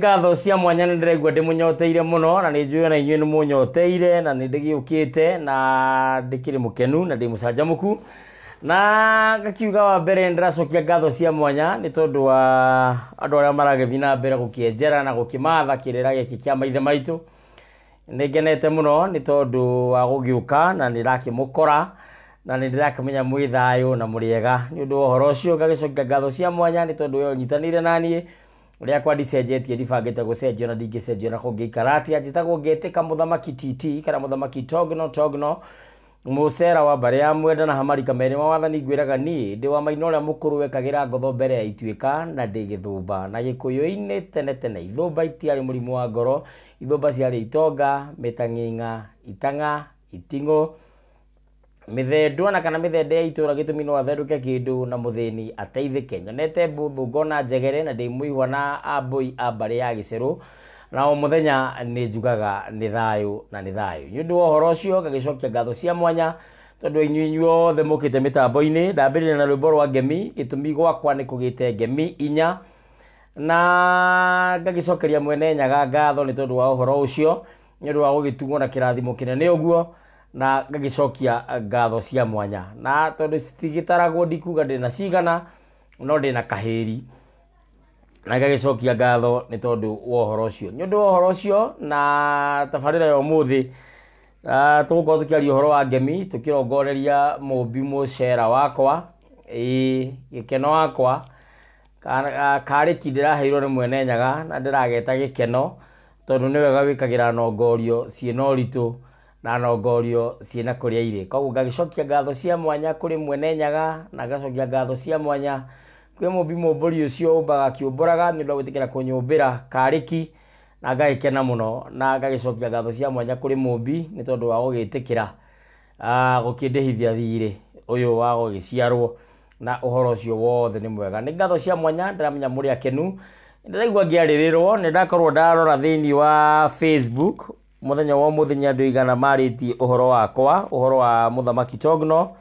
ngatho cia mwanya nä ndäraigua ndä må muno na nä njå na inyuä nä må nyoteire na nä ndä gä å kä te na ndä kä rä må kenu na ndä må canjamå na ngakiuga wa mbere nä ndäracokia ngatho cia mwanya nä tondå wa andå arä a maragä na mbere gå kä enjera na gå kä matha kä rä ra gä kä kä a maithe maitå nä ngenete må no nä tondå wa gå gä å ka na nä rakä må kora na nä ndärakämenya mwä thayå na må rä ega nä å ndå wa å horo å cio ngagä cokia ngatho cia mwanya nä tondå yo å nyitanä ire naniä uria kwa ndicenjetie ndibangite gucenjio na ndingicenjio na kungiikara atia njitagwo ngitika muthamaki tt kana muthamaki togno togno mucera wa mbare ya mwenda na hamari merä ma wathani ngwäraga niä ndä wa maina å rä a må kå rå wekagä ra ngotho mbere ya ituä na ndä gä na gä kå yå tene tene ithåmba itiarä må rimå wa ngoro ithåmba ciarä itonga mä tang'ä itang'a iting'å mithendwa na kana mithende ya itura gitumi no athenduke kindu na muthini ateithe Kenya nete mbuthu ngona njegere na ndimuihwa na ambui a mbari ya giceru na o muthenya ni njugaga ni thayu na ni thayu nä å ndå wa å horo cio ngagicokia ngatho cia mwanya tondu inyuä inyuothe må kä te mä tambo-inä na rwä mbo rwa ngemi gä tå mi gwakwa nä kå ngemi inya na ngagä cokeria mwene nyaga ngatho ni tondu wa å horo å cio wa gå gä tugwo na kä rathimo kä na ngagicokia ngatho cia mwanya na tondu citigitaragwo ndikuga ndä na cigana no ndä na kahäri na ngagicokia ngatho ni tondu wa å horo å cio nä å ndå wa å horo cio na tabarä ra ya å må thä tå gå horo wa ngemi tå kä rongoreria må mbi cera wakwa ä gä keno wakwa karä ti ndä raheirwo nä mwene nyaga na ndä rageta gä keno tondå nä wega wikagira kagä ra nongorio ciä na å na nongorio ciena kå rä a irä koguo ngagĩcokia ngatho cia mwanya kuri mwene nyaga na ngacokia ngatho cia mwanya kwä må mbi må mbå ri å cio å mbaga akä å mbå raga nä å ndå wa gwä tä kä ra kå nyå mbä ra karä na ngagä kena må no na ngagä cokia ngatho cia mwanya kå rä må mbi nä tondå wa gå gä tä kä ra ah, gå kä ndä hithia thirä å yå wa gå gä ciarwo na å horo å cio wothe nä mwega nä ngatho cia mwanya ndäramenya må rä akenu ndäraigua ngä arä rä rwo nä ndakorwo ndarora thä inä wa facebook muthenya wa muthenya andu igana mariti uhoro wakwa uhoro wa muthamaki Togno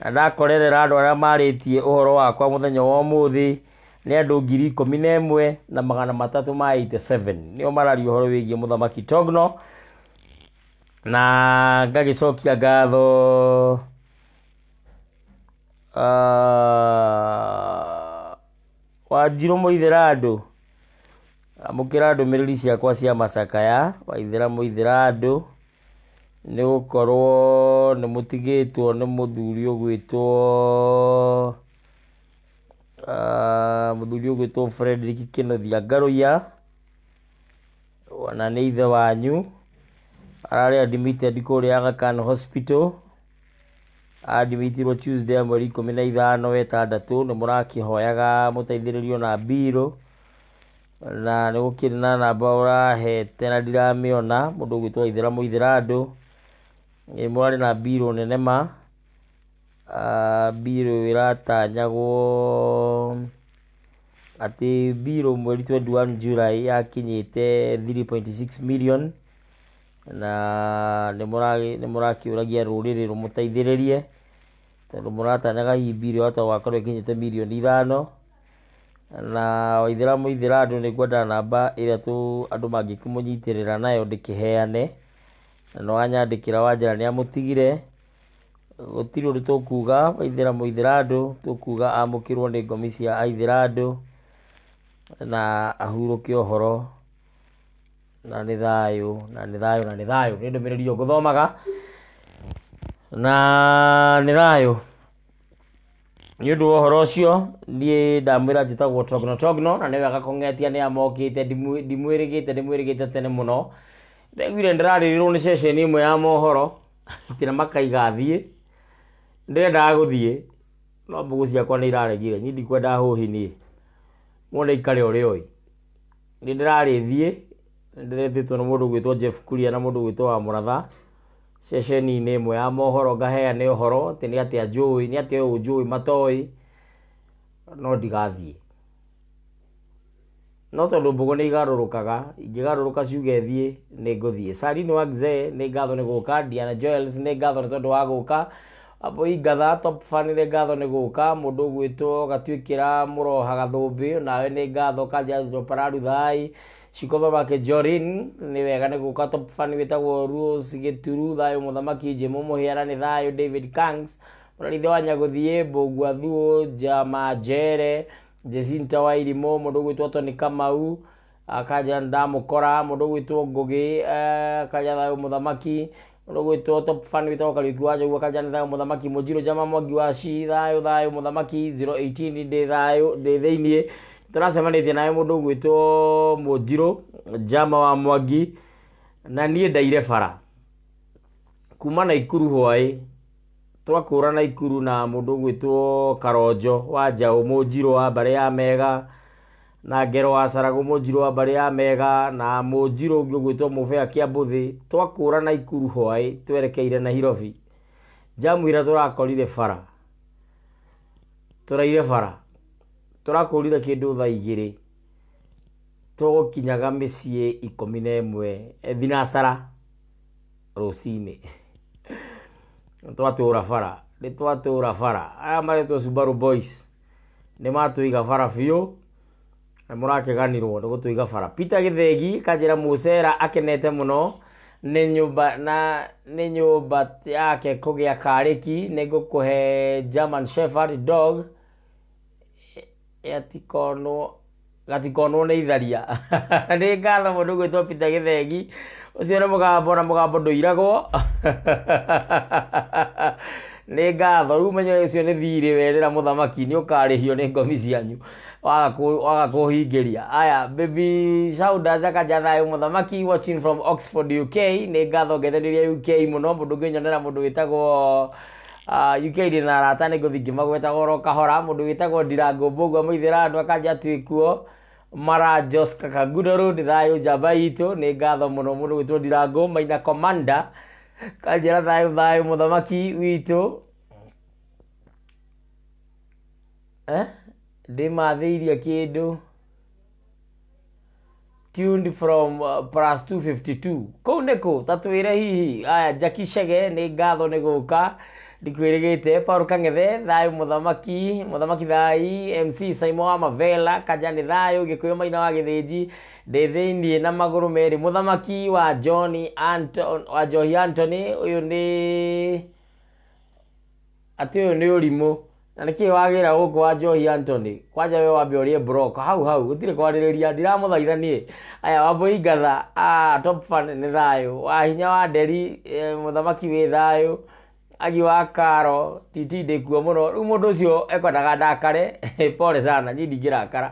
na ndakorerera andu aria mariti uhoro wakwa muthenya wa muthi ni andu ngiri ikumi na imwe na magana matatu ma 87 nio mararia uhoro wigie muthamaki Togno na ngagicokia ngatho uh, wanjiru muithira andu amukira ndumiriri ciakwa cia macakaya waithiramu ithirandu nä gå korwo nä må tigä two nä må thuri å gwä two ah, na nä ithe wanyu ararä admitted kå rä agakan hospital admitirwo tuesday mweri ikå mi na ithano wetandatå nä må rakä hoyaga må teithä rä rio na mbirå na nä gå kä rä na namba å rahete na ndiramä ona må ndå å gwä two ithä ra må ithä ra andå må rarä na mbirå nene ma mbirå ä ratanyagwo atä mbirå mweri july yakinyä te 3.6 million na nä må rakä å ragia rå rä rä rå må teithä rä rie tondå må ratanyaga hihi mbirå yahota gwakorwo ä kinyä te mirioni ithano na waithĩramu muithira andũ ni ngwenda namba ĩrĩa tu andu mangĩkĩmũnyitĩrĩra nayo ndikiheane na no wanyandĩkĩra wanjĩra nĩ amũtigire gũtirĩ ũndũ tũkuga waithĩramu muithira andũ tũkuga amukirwo ni ngomi cia aithira andũ na ahurũke horo na ni thayũ na ni thayũ na ni thayũ nĩ ndũmĩrĩri ĩyo thomaga na nĩ thayũ nä å ndå wa å horo å cio niä ndamwä ra njätagwo togno togno na nä wega kångetia nä amokä te ndimwä tene må no ndaiguire ndä ceceni ä mwe ya mohoro itina makaiga thiä ndä rendaga no mbå ciakwa nä iraregire nyi ndikwendaga hå hi niä ikare å rä å ä nä ndä rarä thiä ndä gwä two jeff kuria na må ndå gwä wa må ratha ceceni ä mwe ya mohoro ngaheane ũhoro atĩ nĩ atĩa njũĩ nĩ atĩa ũũ njũĩ matoĩ no ndigathiĩ no tondå mbũgũ nä igarũrũkaga ingĩgarũrũka ciuge thiä nä ngåthiä carini wa nä ngatho nä gåka diana joels nä ngatho nä tondå wa gå ingatha top fan nä ngatho nä gåka må ndå å gwä two gatuä kä ra må roha gathå mbä nawe nä ngatho kanjaropararuthai cikoma make jorin ni wega nä gå ka topfan wä tagwo ruos gä turu thayå må thamaki njä david kangs må wa nyagå thiä mbågua thuå njama njere wa irimå må ndå gwä two tony kamau akanja ndamå kora må ndå gwä eh, thayo ngå gä akanja thayå må thamaki må wa njogua akanja nä thayo må thamaki må mwangi wa ci thayo thayo må 018 ndä thayo ndä thä iniä tũracemanĩtie nawe two må mũnjirũ njama wa mwangi na niä ndaire bara kuma na ikuru hwaä twakå ra na må ndå gwä two karonjo wa njaũ mũnjirũ wa mbarĩ ya mega na ngero wa caragũ mũnjirũ wa mbarĩ ya mega na må å mũnjirũ ũngĩ ũgwĩtwo mũbea kĩa mbũthĩ twakũra naikuru hwaĩ twerekeire na hirobi njamu ira rakorire bara raire bara turakurira kä ndå tha igä rä tåkinyaga mä ciä ikå na ä mwe e, thinacara rå cinä twatå ra bara nä twatå ra bara aya maretwo subaru boys nä matå iga bara biå na må ganirwo nä gå tå iga bara peter gä thegi kanjä ra mucera akenete må no nä nyumba na nä nyumba yake kå gä a karä ki nä ngå kå german shepherd dog gatikonwo gatikonwo nä itharia nä ngatho må ndå gwä two pita gä thengi å cio nä må gambo na må gambo ndå iragwo nä ngatho rä u menye å cio nä thirä werä ra må thamaki nä å karä hio nä ngomi cianyu waga kå hingä ria aya baby shoudas må thamaki watching from oxford uk nä ngatho ngethenä ria uk må no må ndå ngä nyonera må ndå wä tagwo Ah, uk ndinarata nä gå thingima gwetagwo ro kahora må ndå wä tagwo ndirangå mbågua må ithä ra andå akanja atuä kuo mara joska kagudoro nä thayå njamba itå nä ngatho må no må ndå gwä two ndirangå maina komanda kanjä ra thayå thayå må thamaki witå eh? ndä mathä irie kä ndå tuned from uh, plus 252 kå u nä kå tatwä re hihi aya jaki cege nä ngatho nä gå ka ndikwirigite paul kang'ethe thayu muthamaki muthamaki thai mc saimo wa mavela kajani thayu gikuyu maina wa githinji ndi thiinie na maguru meri muthamaki wa john anton wa johi antony uyu ni ati uyu ni urimu na nä kä wagira gå wa johi antony kwanja we wambe å rä brok hau hau gå tirä kwarä rä ria ndiramå thaithaniä aya wambåingatha ah, nä thayå wahinya wa nderi eh, må thamaki wä thayå agiwa karo titi ndikuo muno riu mundu ucio ekwendaga ndakare pole sana nyi ndingirakara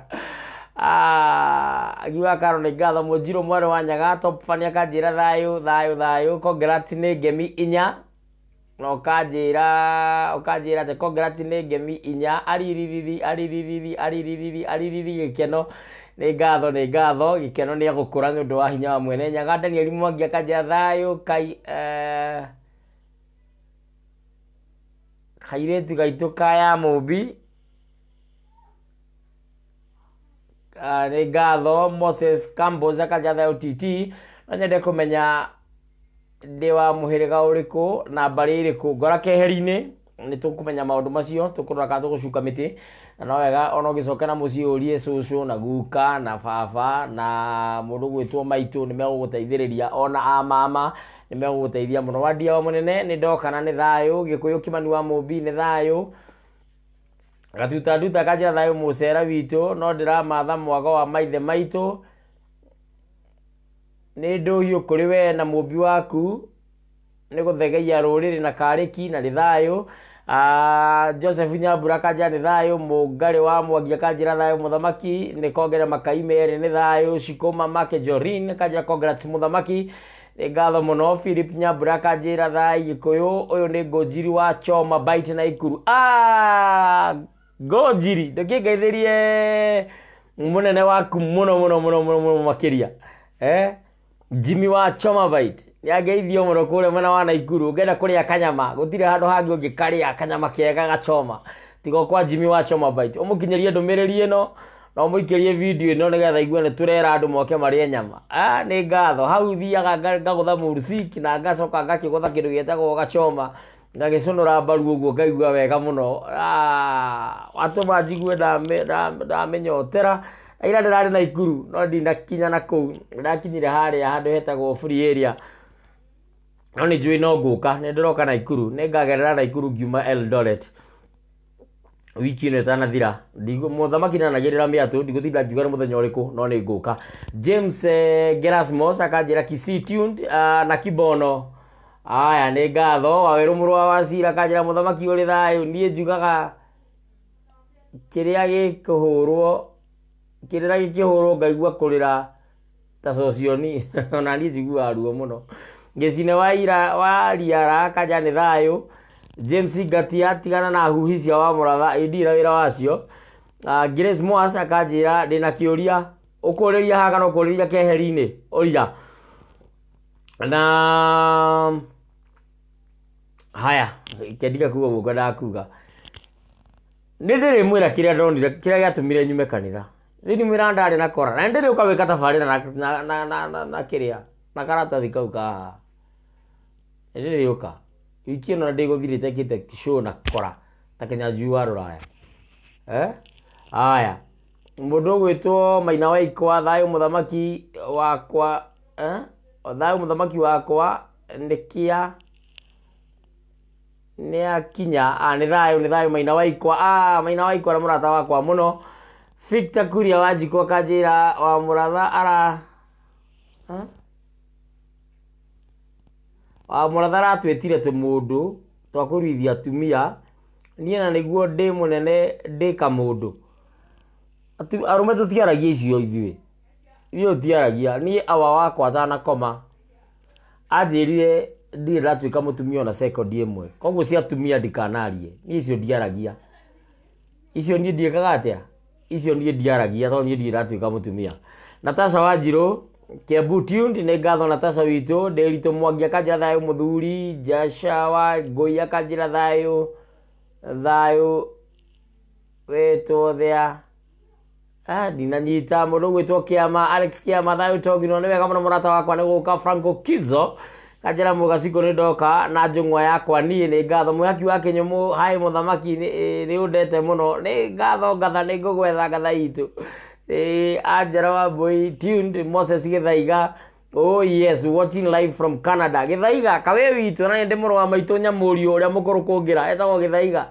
agiwa ah, karo nä ngatho må njirå mwarä wa nyaga topfani akanjä ra thayå thayå thayå kongrati ne gemi inya na ũkanjĩra ũkanjĩra te congrats ne gemi inya ariririri ariririri ariririri aririri gĩkeno nĩ ngatho nĩ ngatho gĩkeno nĩ egũkũra nĩ ũndũ wa hinya wa mwene nyaga danieli mwangi akanjĩra thayũ kai uh, akairĩtu gaitũ kaya ya mũmbi ah, nĩ ngatho moses cambos akanjatha ott no nyende kũmenya ndĩ wa rä kå na mbarĩ kå ngora keheri kå menya maå ndå macio tũkũrora kana mä tä na no wega ona coke na rie cå cå na guka na baba na megå gå teithä rä ria ona amama nä megågåteithia må no wandia wa må nene nä ndokana nä thayå gä kå yå kimani wa må mbi nä thayå gatuta nduta kanjä thayå må cera witå no ndä ramatha mwago wa maithe maitå nä ndå hiå kå rä wee na må mbi waku nä gå thegeia rå rä rä na karä ki na rä thayå ah, joseph nyambura kanja nä thayå må ngarä wa mwangia kanjä ra thayå må thamaki nä kongera makai merä nä thayå cikå mamake jorin kanjä ra må thamaki nä ngatho må no philip nyambura kanjä ra thaa gä nä ngonjiri wa choma bit na ikuru ah, ngonjiri ndå kä ngeithä rie må nene waku må no må no må no må no makä ria eh? jimi wa choma bit nä angeithio må no kå rä a mwena wa naikuru å ngenda kå rä a kanyama gå tirä handå hangä å ngä karä a kanyama kega gachoma tigokwa jimi wa choma bit å må kinyä ria ndå mä rä ri ä no no muikirie video ino nigetha igue tå rera andå moke marie nyama ah ni ngatho hau thiaga ngagutha mursiki na ngacoka ngakigutha kindu gietagwo gachoma ngagicunura mbaru uguo ngaigua wega muno ah, watuma njigue ndamenyotera ira ndirari na ikuru no ndinakinya na kuu ndakinyire haria handu hetagwo free no nä njå ä no ngå ka nä ndä roka naikuru nä ngagerera naikuru ngiuma eldoret wiki ä no ä tanathira muthamaki nanagä rä ra mä atå ndigå tinda ngiuga nä må thenya å rä no nä ngå james eh, gerasmos akanjä ra kistuned ah, na kibono aya nä ngatho wawerå må rwa wacira kanjä ra må thamaki å rä thayå niä njugaga kä rä a gä kå ra gä kä hå rwo ngaigua kå rä ra ta cocioni ona niä njiguaga ruo må no gä cine waira wariara kanja nä James Ngati atigana na huhi cia wa muratha indira wira wacio ah, Grace Mwas akanjira ndä na kä å ria å kå rä ria haga na å kå rä ria keheri haya kendiga kuga guo ngwendaga kuga nä ndä rä mwä ra kä rä a ndonire kä rä mire nyume kanitha ni mwä ra na kora na ndä rä å kawä ka tabarä ra na kä rä a na karatathi kau kaha ndä rä wiki ĩno na ndĩgũthirĩte ĩkĩte te na kora ta kenya juu wa rũraya eh? aya gwä two maina waikwa thayũ thamaki wakwa eh? må thamaki wakwa nĩkĩa nä akinya nä thayå nä thayå maina waikwa maina waikwa na rata wakwa mũno victor kuria wanjikwo ra wa mũratha ara huh? Eh? mwaratha ratwe tira tumudu. Tuwakuru hithi atumia. Niena neguo demo nene deka mudu. Arumeto tiara giesi yoyuwe. Iyo tiara gia. Nii awa wako watana koma. Ajeriye di ratwe kamo tumio na seko diemwe. Kongo siya tumia dikanarie. Nii isyo diara gia. Isyo nye diekakatea. Isyo nye diara gia. Tawa nye di ratwe kamo tumia. Natasa wajiro. Natasa wajiro. kebutiu ndine ngatho na taca witu ndiritu mwangi akanjira thayu muthuri jasha wa ngui akanjira thayu thayu wetwo thea ah ndinanyita mundu gwitwo kiama alex kiama thayu togino ni wega muno murata wakwa ni guka franco kizo kanjira mugaciku ni ndoka na njungwa yakwa nie ni ngatho mwihaki wa kinyumu hai muthamaki ni undete eh, muno ni ngatho ngatha ni ngugwetha ngatha itu Eh, ajarawa ah, boy tuned Moses Githaiga oh yes watching live from Canada Githaiga kawe witu na ndi murwa maitu nyamuri uria mukuru kungira etagwo Githaiga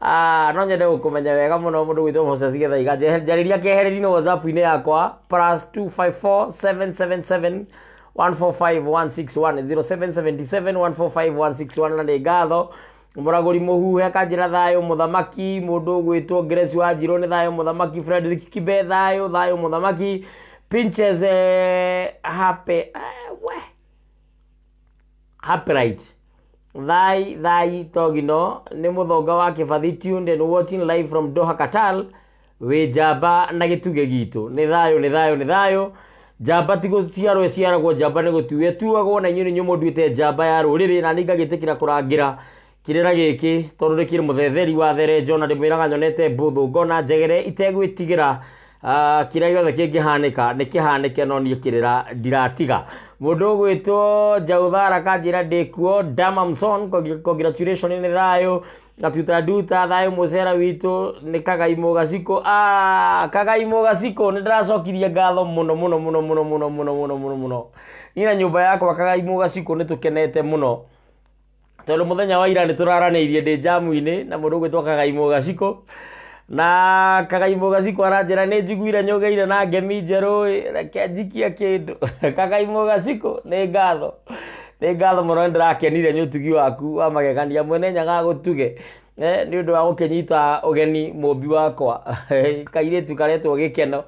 ah no nyende gukumenya wega muno mundu gwitwo Moses Githaiga njariria kehereri no WhatsApp ine yakwa plus 254777 145 161 0777 145 161 na ngatho muraguri muhuhe akanjira thayo muthamaki mundu ugwitwo Grace Wanjiru ni thayo muthamaki Frederick Kibe thayo thayo muthamaki Pinches eh, hape eh, we Hapright thai thai togino ni muthonga wa kibathi tuned and watching live from Doha Qatar we jaba na gituge gitu ni thayo ni thayo ni thayo jaba jamba ti guciarwo ciaragwo jamba ni gutuwe tuagwo na inyuĩ nĩnyũ mũnduĩte jaba ya rũrĩrĩ na ningagĩtĩkĩra kũrangĩra kirä ra gä kä tondå nä må thetheri wa therenjo na ndä mwä nyonete mbå ngona njegere itegwä tigä ra kä rä a gäothe no niä kä ndiratiga må ndå å gwä two damamson congratulation nä thayå gatuta nduta thayå må cera witå kagai må gacikå ah, kagai må gacikå nä ngatho må no må no må no må no må no må no må no må no niä na nyå mba yakwa kagai må tondu muthenya wa ira raranä irie ndä jamu inä na gwä ugwitwo kagaimå gacikå na kagaimå gacikå aranjä nä njiguire nyå na ngemi njerå reke njikia ndå kagaimå gacikå nä ngatho nä ngatho må no nä ndä rakenire nyå tugi waku wa magegania mwene nyaga gå tuge nä å ndå wa gå kä nyita å geni må mbi wakwa kairä tu karetwo gä keno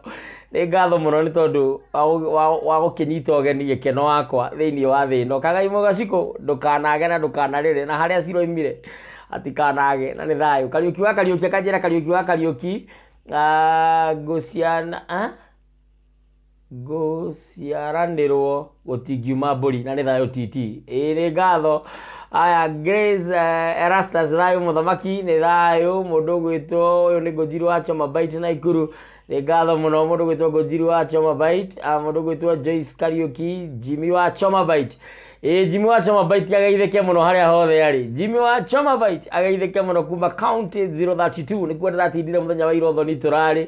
ni ngatho må no nä tondå wa gå kä nyita å geni gä keno wakwa thä iniä wa thä no kagai må gacikå ndå kanage na ndå kanarä re na harä a ciroimire atikanage na nä thayå kariå ki wa kariå ki akanjä ra kariå ki wa kariå ki ah, ngå ciana ah? ngå ciaranä rwo gå tingiuma mbå na nä thayå tt ä nä ngatho aya grace uh, eh, erastas thayå må thamaki nä thayå må ndå å gwä two å yå nä ngå njirå choma bit na ikuru nä ngatho må no må ndå gwä two ngojiri wa chomabit må ndå gwä two joyce kariuki jimi wa chomabit ä jimi wa chomabit agaithäke må no harä a hothe arä jimi wa chomabit agaithäke må no kuma county 032 nä kuo ndä ratindire må thenya wa irothoni tå rarä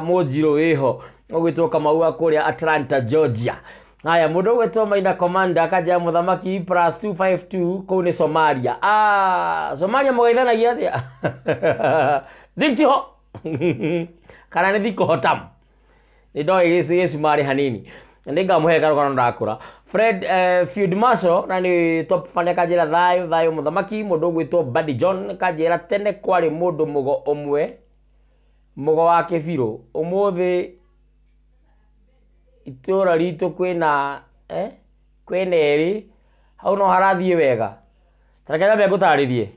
må njirå wä ho å gwä two kamau wa kå rä a atlanta georgia haya må ndå gwätwo maina komanda akanja mũthamaki plus 252 kũu nĩ somaria ah, somaria mũgeithanagia athĩa thiktiho kana nä thikåhota nä ndoä gä cu marä hanini nini nä ngamå hekano kana ndakå fred uh, field maso na nä top fan kanjä ra thayå thayå må thamaki må ndå å gwä two badi john kanjä ra tene kwarä må ndå må go å mwe må go wa kä birå å må thä itå ra ritå kwä na eh? kwä na erä hau no harathiä wega tareke nyambe ngå tarä rie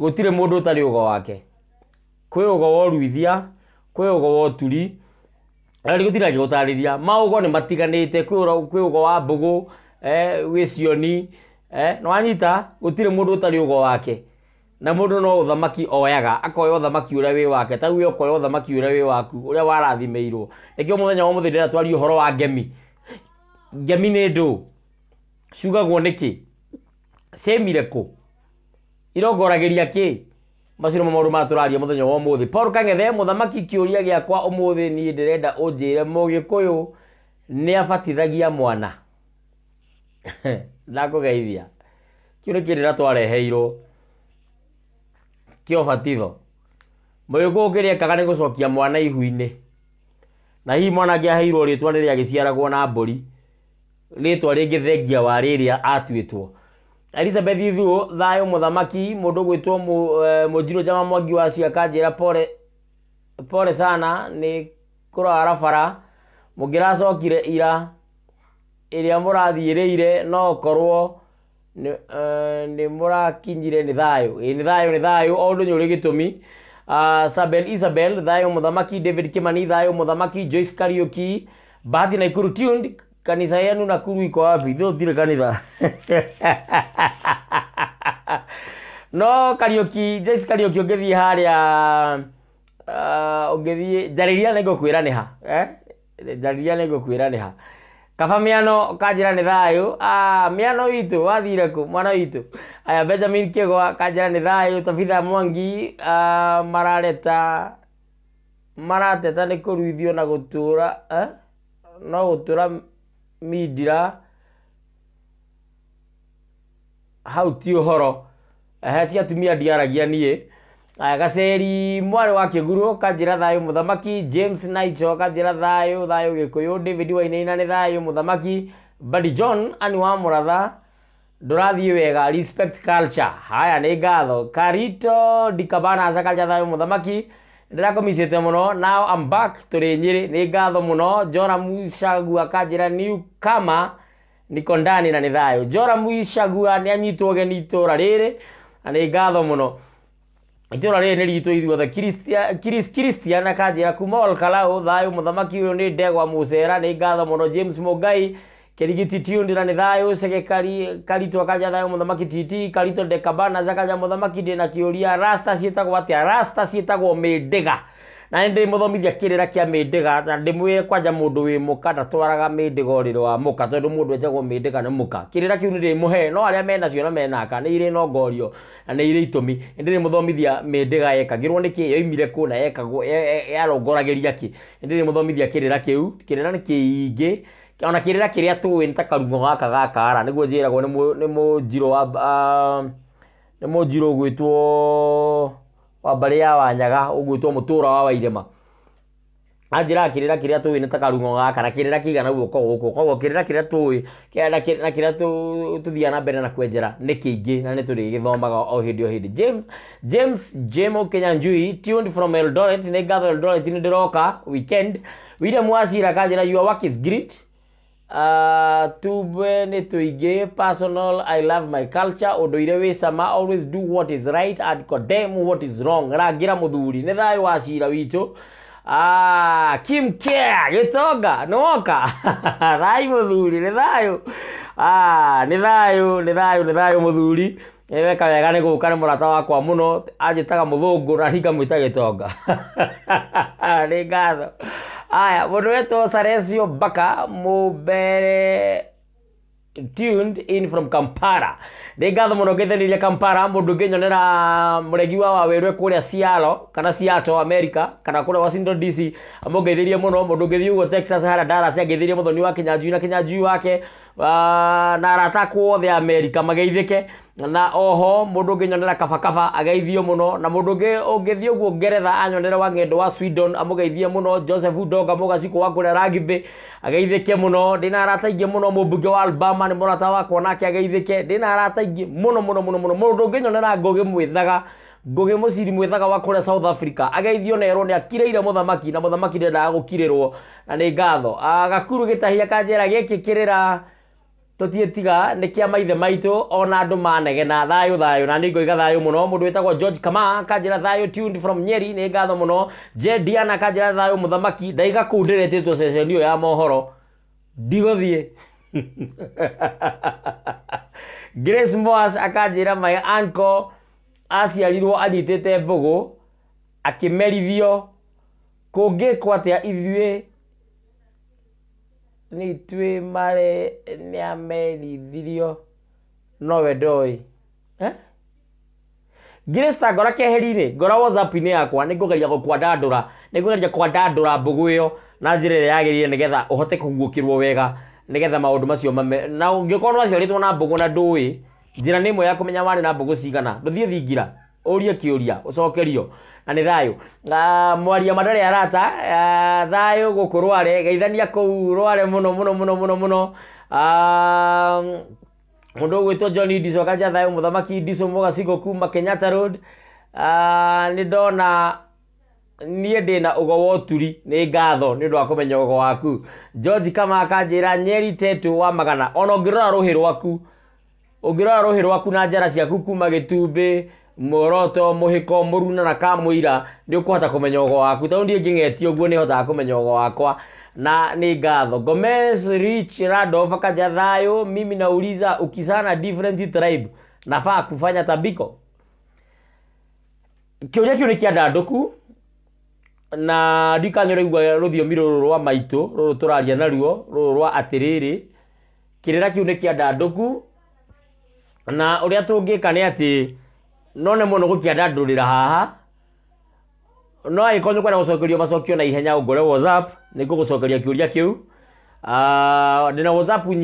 gå tirä må ndå å tarä å go wake kwä å go wa ruithia kwä å go wa turi rä gå tiragia gå tarä ria maågo nä matiganä te kwä å go wa mbå gå wä cioni e, nä wanyita gå tirä må ndå å tarä å go wake na må ndå no å thamaki oyaga akoya å thamaki å rä a wä wake ta guo akoya å thamaki å rä a wä waku å rä a warathimä irwo kä o må thenya wa må thä ndä ra twaria å horo wa ngemi ngemi nä ndå cugagwo nä kä ciaimire kå irongoragä ria kä macio nimo maundu maraturaria muthenya wa umuthi paul kangethe muthamaki kiuria giakwa umuthi nii ndirenda unjire mugikuyu ni abatithagia mwana ndakugeithia kiu ni kindira twareheirwo kio batitho mũgĩkũyũ kĩrĩa ekaga nĩ gũcokia mwana ihu inä na hihi mwana rä a gä ciaragwo na mbå ri rä twa rä ngä thengia wa rä rä a atuä two elizabeth ithuo thayo muthamaki mundu gwitwo munjiro eh, jama mwangi wa cio akanjira pore pore sana ni kurara bara mungiracokire ira iria murathiiriire no korwo nä eh, må rakinyire nä thayå ä nä thayå nä thayå o å ndå nyå rä gä tå sabel isabel thayå må thamaki david kimani thayo må thamaki joyce kariuki bahati na tuned kanitha yenu nakuru iko wapi ithu tire kanitha no karioki jaci karioki ungithii haria ungithii uh, njariria na ngũkwĩra nĩha njariria eh? na ngũkwĩra nĩha kaba mĩano kanjĩra nĩ thayũ ah, mĩano witũ wathire kũ mwana witũ aya benjamin kĩgwa kanjĩra nĩ thayũ tabitha mwangi ah, marareta marateta nĩ kũruithio na gũtũra eh? no gũtũra mindira hau ti horo he cia atumia ndiaragia niĩ gaceri mwarĩ wa kĩguru kanjĩra thayũ mũthamaki james naicho kanjĩra thayũ thayũ gĩkũyũ david wainaina nĩ thayũ mũthamaki badi john ani wa mũratha ndũrathiĩ wega respect culture haya nä ngatho karito kanjä ra thayå må thamaki ndirakomicite muno now i'm back turi nyiri ni ngatho muno joramu icagua akanjira new kama niko ndani na ni jora joramu icagua ni anyitwo geni itura riri na ni ngatho muno itura riri ni ritu ithuothe na akanjira kuma olkalau thayo muthamaki uyu ni ndegwa mucera ni ngatho muno james mogai kirigiti tiundi na nithayo cege kari karito akaja thayo muthamaki titi karito dekabana zakaja muthamaki ndi na kiuria rasta cietagwo atia rasta cietagwo mindega na ndi muthomithia kirira kia mindega na ndimwire kwanja mundu wi muka ndatwaraga mindega uriro wa muka tondu mundu etagwo mindega ni muka kirira kiu ndi muhe no aria menacio na menaka ni iri nongorio na ni iri itumi ndi muthomithia mindega yekagirwo niki yoimire ku na yekagwo yarongoragĩria ki ndi muthomithia kirira kiu kirira ni kiingi ona kirira kiria tu kä rä gaka gaka ara nä guo njä ni nä må wa ah, ni må njirå å gwä two wambarä ya wanyaga ugwitwo gwä wa wairema anjira kirira kiria tu ni takarungo gaka na kirira kiga na guko guko kogo kirira kiria tu tuwi na kiria tuthia na mbere na kwenjera ni kiingi na ni turi githombaga o hindi o hindi james james jemo kenyanjui tuned from eldoret ni gather eldoret ni ndiroka weekend william wacira kanjira your work is great uh, nä tå personal i love my culture å ndå ire wä cama always do what is right and condemn what is wrong rangä ra må thuri nä thayå wacira witå Ah, Kim Kia gĩtonga nä woka thai må thuri nä thayå ah, nä thayå nä thayå nä thayå må thuri weka wega nä gå ka nä må rata wakwa må no anjä taga må thå ngå na hingamwä ta gä tonga nä ngatho Aya, vanhu veto saresi yo baka mubere tuned in from kampara nä ngatho må no ngä theni ria kampara må ndå ngä nyonera må regi wa rwe kå rä a ciaro kana ciato america kana kå rä a washington dc må ngeithä rie må no må ndå ngä thiä å guo texas a ndaras angä thä rie må thoni wa kinyanjui na kinyanjui wake Ah, na arataku othe amerika mageithike na oho mundu nginyonera kabakaba ageithio muno na mundu ngi ungithie uguo ngeretha anyonere wa ngendo wa sweden amugeithie muno joseph udonga mugaciku wa ngure rugby ageithike muno ndina arata ingi muno mubunge wa albama ni murata wakwa nake ageithike ndina arata ingi muno muno muno muno mundu nginyonera ngugi mwithaga ngugi muciri mwithaga wa kuria south africa ageithio nerwo ni akireire muthamaki na muthamaki ndendaga gukirirwo na ni ngatho ah, gakuru gitahia kanjera gikikirira tutietiga nä kä a maithe maitå ona andå na thayå thayå na nä ngoiga thayå må no må ndå wä george kama kanjä ra thayå from nyeri nä ngatho må no jediana kanjä ra thayå må thamaki ndaiga kå ndä retä two ceceni ä ya mohoro ndigåthiä grace moas akanjä ra my anko aciarirwo anyitä te mbå gå akä merithio kå ngä kw a ithuä nä ituä marä nä amerithirio no we ndoä eh? ngirä ngora keheri-inä ngora whatsapp yakwa nä ngågeria geria gå kwandandå ra nä ngå kwandandå ra mbå gå ä yo na njä ra ä rä yagä rä ire nä getha å hote kå guå wega nä getha maå ndå macio mame na ngä korwo nä waciarä na mbå na ndå ä njä ra nä ä mwe ya kå menya warä na mbå cigana ndå thiä thingira å rie kä å ria å cokerio na nä thayå mwaria madarä arata thayå gå kå rware geithania kå u rware må no må no må no må no må no må ndå å gwä two john ndico kanja thayå må thamaki ndico må gacigå kuma kenyatta road nä ndona niä ndä na å go wa turi nä ngatho nä å ndå wa kå menya å go waku george kama njä ra nyeri tetu wa magana ona å ngä rora rå hä rwaku å ngä rora rå hä rwaku na njara ciaku kuma gä tumbä muoroto muhiko muruna na kamuira ni å kå hota waku tondå ndiä ngä ng'etia ni guo nä hotaga kå menya wakwa na ni gatho gomez rich radof akaja thayo mimi nauliza ukisana different tribe nafaa kufanya tabiko kä å ria kä u nä na ndikanyå raigua rå thiomi rå rå rwa maitå rå rå tå raria naruo rå rå rwa atä rä rä kä rä na å rä ni ati ngä none mono må no haha no ai konyo kwa gå cokerio macokio na ihenya å ngore nä ngå gå kiuria kiu ah uh, kä whatsapp ni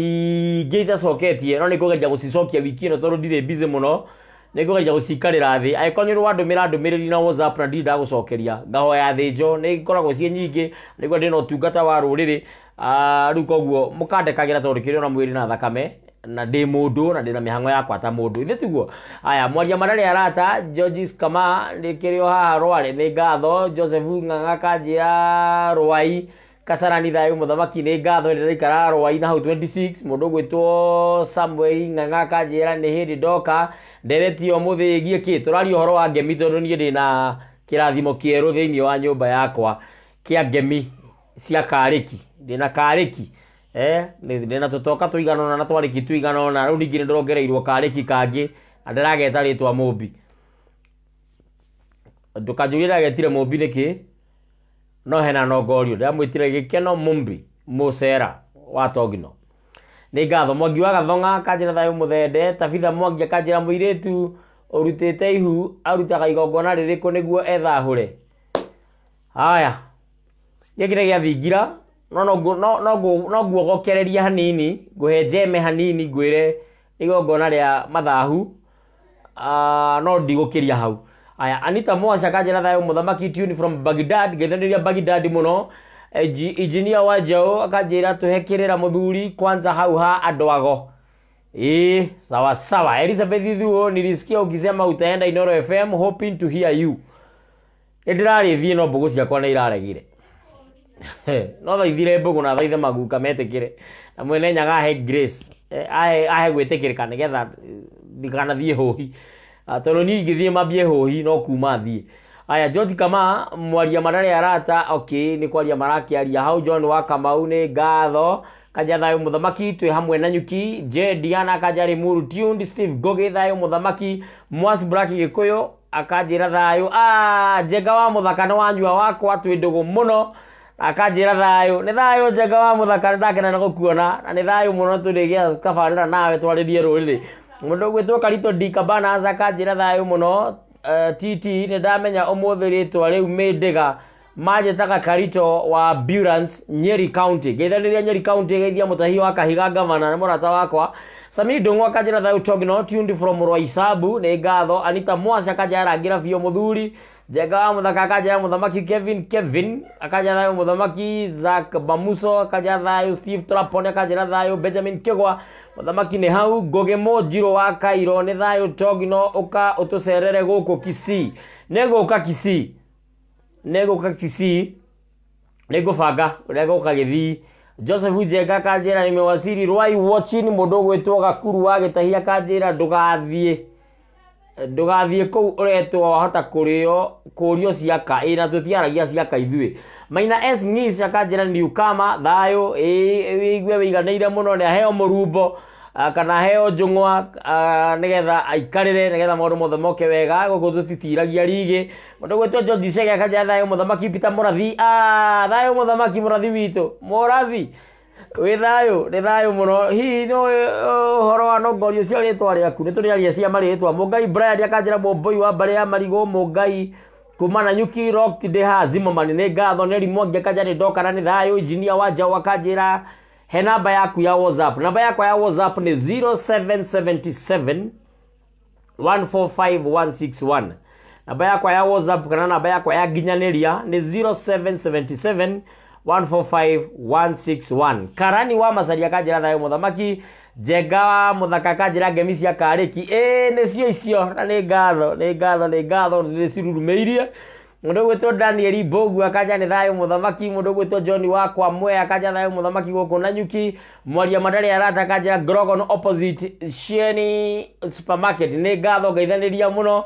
geita nyingä itacoketie no ni ngå geria gå wiki no tondå ndirä busy må ni nä ngå geria gå cikarä ra thä angä korwo nä å na whatsapp na ndirä ndagå ngaho ya thä njo nä ngoragwo cie nyingi ni guo ndä na wa ruriri ah uh, ru koguo må kandekagä ra tondå kä rä na thakame na ndä må ndå na ndä na mä hango yakwa ta må ndå ithe tiguo aya mwaria mararä arata georges kama nä kä rä o haha rware nä ngatho joseph ng'ang'a kanjä ra rwai kacarani thayo må thamaki nä ngatho nä raikara rwai na hau 26 må ndå gwä two samuel ng'ang'a kanjä ra nä hä ndä ndoka nderetio må thä gie kä tå raria å horo wa ngemi tondå niä ndä na kä rathimo kä erå wa nyå mba yakwa kä a ngemi cia karä ki ndä na karä ndä na na twarä ki tå iganona rä u ningä nä na ndä rageta rä twa ndagetire må mbi no hena nongorio ndäramwä tire gä keno wa togino nä ngatho mwangi wa gathonga kanjä ra thayå må thende tabitha mwangi akanjä ra må tu å rutä te ihu arutaga igongona rä rä kå nä guo ethahå re haya gä kä athingira no no nguogokererie hanini ngũhe njeme hanini ngwĩre igongona ria mathahu ah, no ndigũkĩria hau aya anita mwasha kanjĩra thayo muthamaki tune from baghdad ngeithaniria baghdad mũno injinia wa njaũ akanjĩra tũhe kĩrĩra mũthuri kwanza hau ha adwago ago ĩ sawa sawa elizabeth thuo nilisikia ukisema utaenda inoro fm hoping to hear you nĩndĩrarĩthiĩ no mbũgũ ciakwa na iraregire no thaithire mbũgũ na thaithe maguka metikire na mwene nyaga he grace e, ahe ahe getha nĩgetha e, thie hohi ah, tondũ ni ingĩthiĩ mabie hohi no kuma thie aya George Kama mwaria marare arata okay ni kwaria maraki aria how John wa Kamau nĩ ngatho kanja thayo muthamaki twi hamwe na nyuki J Diana kanja muru tuned Steve goge thayo muthamaki Mwas Black gikuyo akajira thayo ah jega wa muthakano wanyu wa wakwa twĩ ndũgũ mũno akanjira thayo ni thayo njega wa muthaka ndakena na gukuona na ni thayo muno turigia tabarira nawe twaririe ruriri mundu gwitwo karito dikabanas akanjira thayo muno e, tt ni ndamenya umuthi ritwa riu mindiga majetaga karito wa burance nyeri county geithaniria nyeri county geithia mutahi wa kahiga gavana na murata wakwa sami ndung'u akanjira thayo togno tuned from roisabu ni ngatho anita mwasi akanjira rangira biũ muthuri jega wa Muthaka akaja ya muthamaki Kevin Kevin akaja nayo muthamaki zak Bamuso akaja nayo Steve Trapone akaja nayo Benjamin Kegwa muthamaki ni hau ngågä må njirå wa kairo nä thayå togi no å ka kisi nä gå kisi nä gå kisi nä ngå banga å rä joseph njenga kanjä ra nä rwai wochini må ndå å gwä two gakuru wa gä tahia kanjä ra ndå ndugathiä kå u å retwo wahota kå kå rio ciaka ä na tå tiaragia ciaka ithuä maina s ngis akanjä niukama thayå wĩigue wä iganä ire må no nä aheo må rumbo kana heo njungwa nä getha aikarä nä getha maå ndå mothe moke wega gå kå tå titiragia rigä må ndå gwätwo george cege akanjä thayå må thamaki pita må rathi thayå må thamaki må rathi witå må rathi wä thayå nä thayå må no hihi nä horo wa nongorio cia rä twa rä aku nä tå rä aria cia marä twa må ngai brian akanjä ra måmbåi wa mbarä ya marigå må ngai kumana nyuki rocked de ha zimo mani ne gatho ne limonge kaja ne doka na ne thayo engineer waja wakajira he namba yaku ya whatsapp namba yako ya whatsapp ni 0777 145161 namba yako ya whatsapp kana namba yako ya ginyaneria ni 0777 145161 karani wa macaria kanjä ra thayå må thamaki njenga wa må thaka kanjä ra ngemi cia karä ki ä nä cio icio na nä ngatho nä ngatho nä ngatho nä cirurumä irie må ndå gwä two danieli bogu akanja nä thayå må thamaki må ndå gwä two john wakwa mwe akanja thayå må thamaki gå kå na nyuki mwaria mandarä arata akanja grogon opposite sheni supermarket nä ngatho ngeithanä ria må no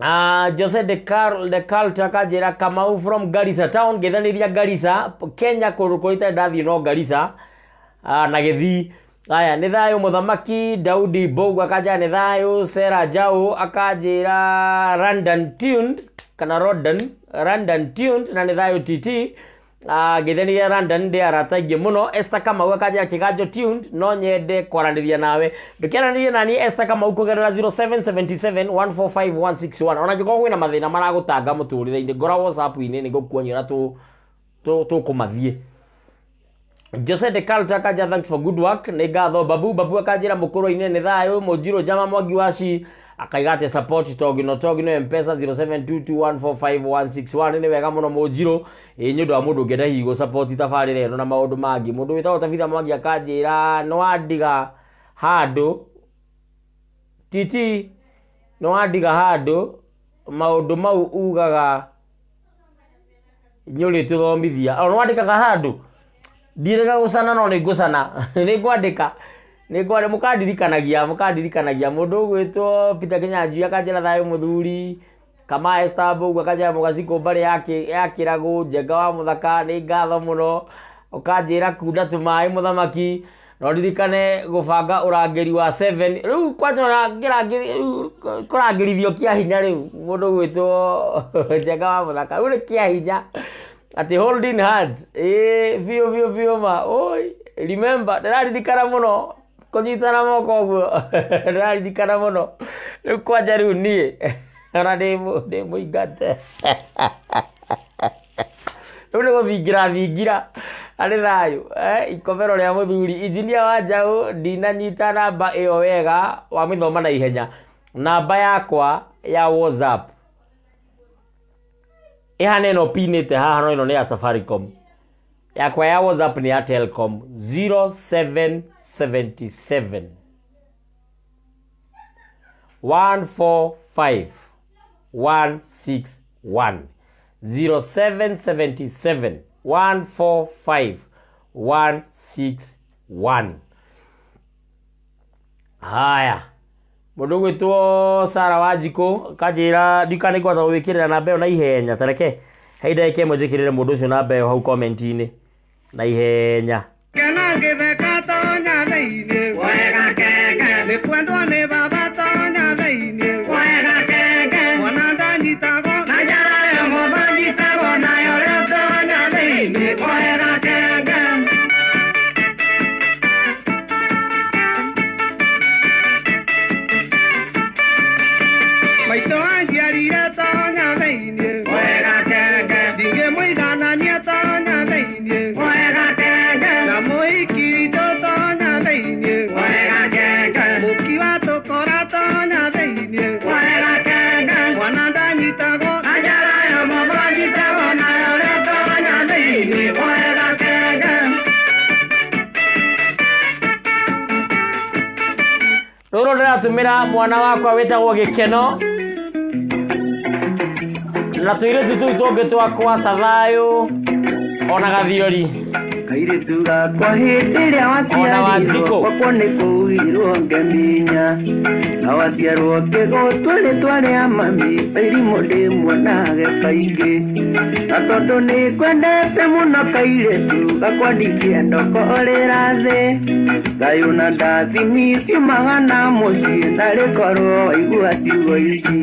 uh, ah, jose de, Carl, de caltak kama u from garissa town ngä ria garissa kenya kå rå kå ndathiä no garissa uh, na gä thii aya nä thayå må thamaki daudi bogu ra nä thayå sera jau akanjä ra london tuned kana rodan randan tuned na nä thayå tt ngitheniria London ndä arataingä må no Esther Kamau akanja akä tuned no nyende kwaranä nawe ndå kä nani Esther Kamau kå gerera 0777145161 ona ngä korwo gwä na mathä na maragå tanga må tå rä re-inä ngora whatsapp-inä nä gå kuonio ra tå kå mathiä Jose de calta akanja thanks for good work nä ngatho babu babu akanjä ra må kå rå-inä nä thayå må njirå njama mwangi waci akaigate support togino togino mpesa 0722145161 ni wega muno mujiro i ni ndu amundu ngenda hi go support tafarire no na maundu mangi mundu wita utafitha mwangi akanjira no adiga hado titi no adiga hado maundu mau ugaga nyuri tuthomithia no adiga hado ndirega gucana no ni gucana ni gwandika nä ngware må kandirikanagia må kandirikanagia må ndå å gwä two peter kinyanjui akanjä thayå må thuri kama estambo guo akanjä må gacikå mbarä ya ragå njenga wa må thaka nä ngatho må no å kanjä ra kunda tå maä må thamaki no ririkane gå banga å rangä wa rä u kwanjona kå rangä rithio kä a hinya rä u må ndå å gwä two njenga wa må thaka rä u nä kä a atä holding hands ä biå biå biå ma remember ndä raririkana må no kũnyitana moko ũguo ndĩraririkana mũno rĩu kwanja rĩu niĩ ona ndĩ mũingate rĩu nĩ gũthingira thingira arĩ thayũ eh, ikomero rĩa mũthuri injinia wa njaũ ndinanyita namba ĩyo wega wa mĩthoma na ihenya namba yakwa ya whatsapp ĩhana ĩno pinĩte haha no ĩno nĩ ya safaricom yakwa ya whatsapp ni ya telcom 0777 haya mundu gwitwo sara wanjiku kanjira ndikanikwata gwikirira namba iyo na ihenya tareke he ndeke ĩmwe njĩkĩrĩre mũndũ ũcio na mbeo hau komenti-inĩ na ihenya kana ngĩtheka tonya thĩinĩ wira mwana wakwa wetagwo gikeno na tuiretu tuu tungi twakwa ta thayu ona gathiori kairitu gakwa hĩndĩ ĩrĩa waciarirwo gwakwo nĩ kũirwo ngeminya na waciarwo ngĩgũtwo nĩ a mami mĩrimũ ndĩmuonage kaingĩ na tondũ nĩ ngwendete mũno kairetu gakwa ndingĩendokorĩra thĩ thayũ na ndathimi ciumaga na mũciĩ na rĩkorwo waigua ciugo ici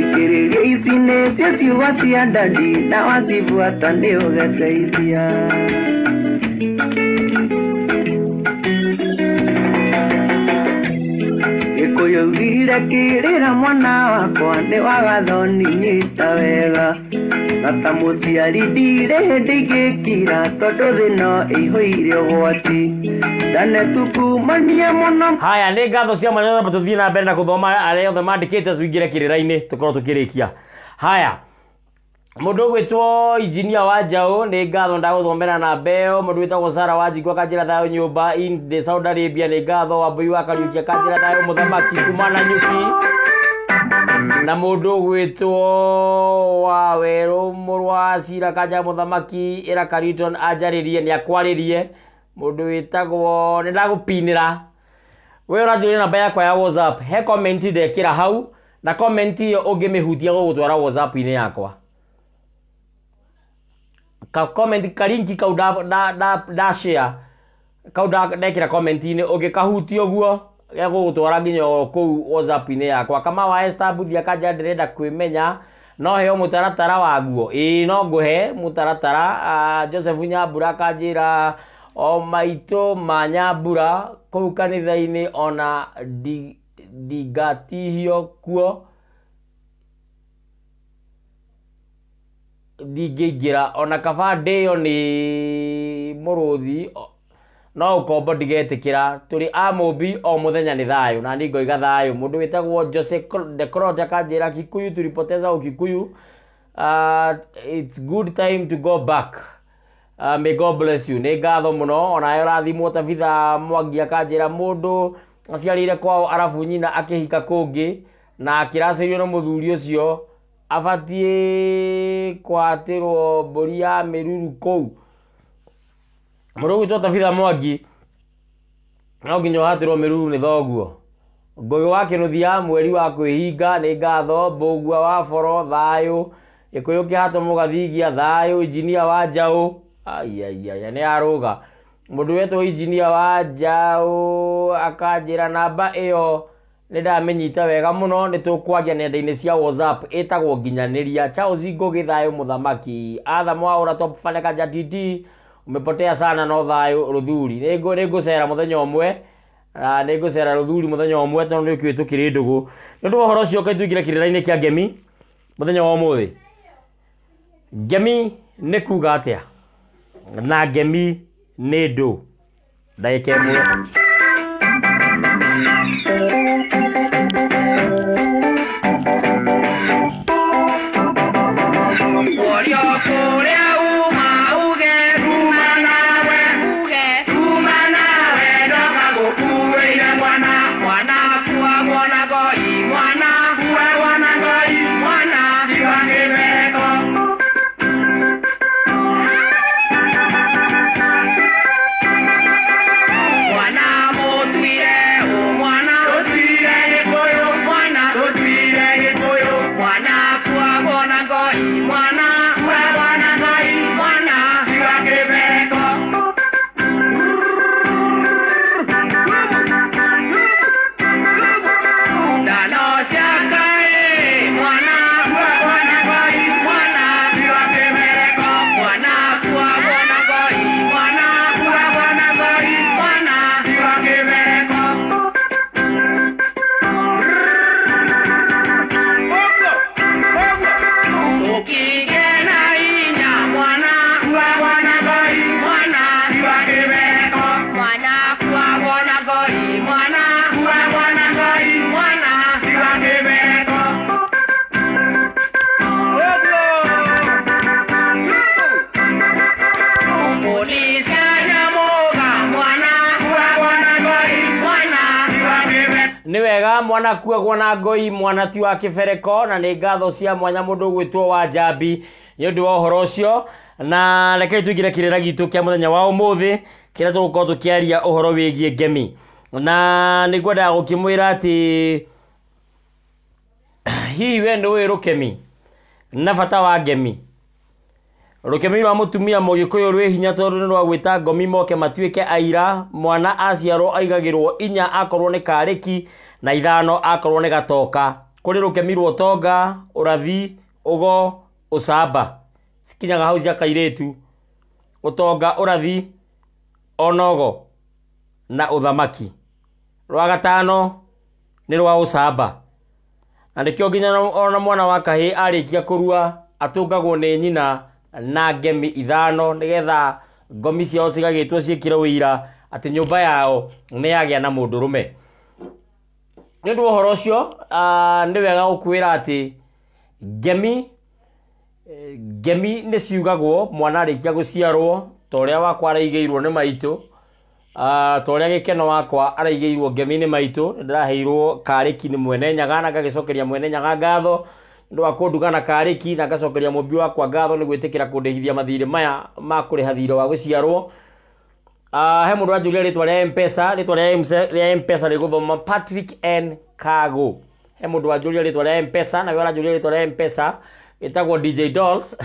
ikĩrĩria ici nĩcio ciugo cia ndani na wacibuata nĩ ũgeteithia ũyũ gire kĩrĩra mwana wakwa nĩ wagathoni nyita wega na ta mũciari ndirĩ hĩndĩ kira tondå thä no ĩihũire ũgwati ndanetukumania mũno haya nĩ ngatho cia tå thiä na mbere na kå gũthoma arĩa othe mandä mandĩkĩte tũingĩre tå inĩ tũkorwo tũkĩrĩkia haya mundu gwitwo injinia wa njau ni ngatho ndaguthomera na mbeo mundu witagwo sara wa njingwa kanjira thayo nyumba in the saudi arabia ni ngatho wambui wa kariukia kanjira thayo muthamaki kuma na nyuki na mundu gwitwo wa weru murwa cira kanja muthamaki ira kariton ajaririe ni akwaririe mundu witagwo ni ndagupinira we uranjurire namba yakwa ya whatsapp he comment kira hau na comment iyo ungimihutia gugutwara whatsapp-ini yakwa ka comment karingi kau da da da da share kau da dekira comment å ngä kahutia å guo gegå gå twara nginya kå u whatsapp-inä yakwa kama wa esta mbuthi akanja ndä renda kwä menya no heo må taratara waguo ä e, no ngå he må taratara joseph nyambura kanjä ra o maitå ma nyambura kå u kanitha-inä ona ndigatihio kuo ndingĩingĩra ona kaba ndĩyo nĩ mũrũthi no ũkombo ndigetĩkĩra tũrĩ a mũmbi o mũthenya nĩ thayũ na ningo iga thayũ mũndũ wĩtagwo Jose de Croce kanjĩra Kikuyu tulipoteza Ukikuyu uh, ah, it's good time to go back uh, may God bless you nĩ ngatho mũno onayo rathimwo ta bitha mwangi akanjĩra mũndũ aciarĩire kwao arabu nyina akĩhika kũngĩ na akĩracĩrio na mũthuri ũcio rwo mbå ri ya miruru kuu murugwi tabitha mwangi no nginya mä ruru nä thoguo gä wakä nå thia mweri wa kwĩhinga nĩ ngatho mbũgua wa boro kä gĩkũyũ må gathigia thayå injinia wa njaũ aiaiaia ga må ndå wetwo injinia wa akanjä ra namba yo nä ndamä wega må no nä tå kwaria nenda-inä cia whatsapp ätagwo nginyanäria charles ngågä thayå må thamaki athamå wa å top faneka jatiti umepotea sana no thayå rå thuri nä ngå cera må thenya å mwe nä ngå cera rå thuri må thenya å mwe tondå nä å kä tå kä rä ndå gå nä å ndå wa å horo ũcio kai ingä re kä rä ra-inä kä ngemi må thenya wa må thä ngemi nä kuga atä a na ngemi nä ndå ndagä ka ä mwe Música mwana kuagwo na ngoi mwana ti wa kibereko na nä ngatho cia mwanya må ndå two wa njambi nä å ndå wa å horo å cio na rekei tå ingä kä rä ra gitå kä a må thenya wa å må thä kä rä a tå gå korwo tå kä aria å horo wä giä ngemi na nä ngwendaga gå kä mwä ra atä hihi we nä å rå kemi na bata wa ngemi rukemi e rwa mutumia mugikuyu rwi hinya tondu ni rwa gwita ngomi moke matuike aira mwana aciarwo aigagirwo inya akorwo ni kariki na ithano akorwo ni gatoka kuri rukemi rwa utonga urathi ugo ucamba cikinyaga hau cia kairitu utonga urathi onogo na uthamaki rwa gatano nä rwa ucamba na nä kä o nginya ona mwana wa kahä arä kia kå rua atå ngagwo nä nyina na ngemi ithano nigetha ngomi ciao cigagitwo ciikire wira ati nyumba yao ni yagia na mundurume nä ndå wa å horo å cio nä wega gå kwä ra atä ngemi ngemi nä ciugagwo mwana arä kia gå ciarwo ta rä a wakwa araigä irwo nä maitå ta å rä a gä keno wakwa araigä irwo ngemi nä maitå nä ndä ni mwene nyaga na ngagä mwene nyaga ngatho ndo wa na kariki na ngacokeria mobi wakwa ngatho nä gwä tä kä ra mathirä maya makå rä ha wa gå ciarwo ah, he må ndå ranjå rä twa rä a mpesa rä rä a mpesa rä gå thoma patrick n kago he må ndå wanjå ria rä twa rä a mpesa na we aranjå ria rä twa rä a mpesa ä tagwo dj dolls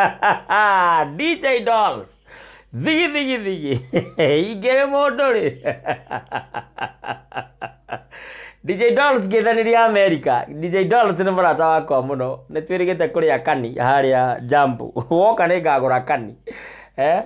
dj dolls thigi ingä rä må ndå rä DJ Dolls ngithani ya America DJ Dolls ni murata wakwa muno ni twirigite kuria kani haria jambu woka ni ngagura kani eh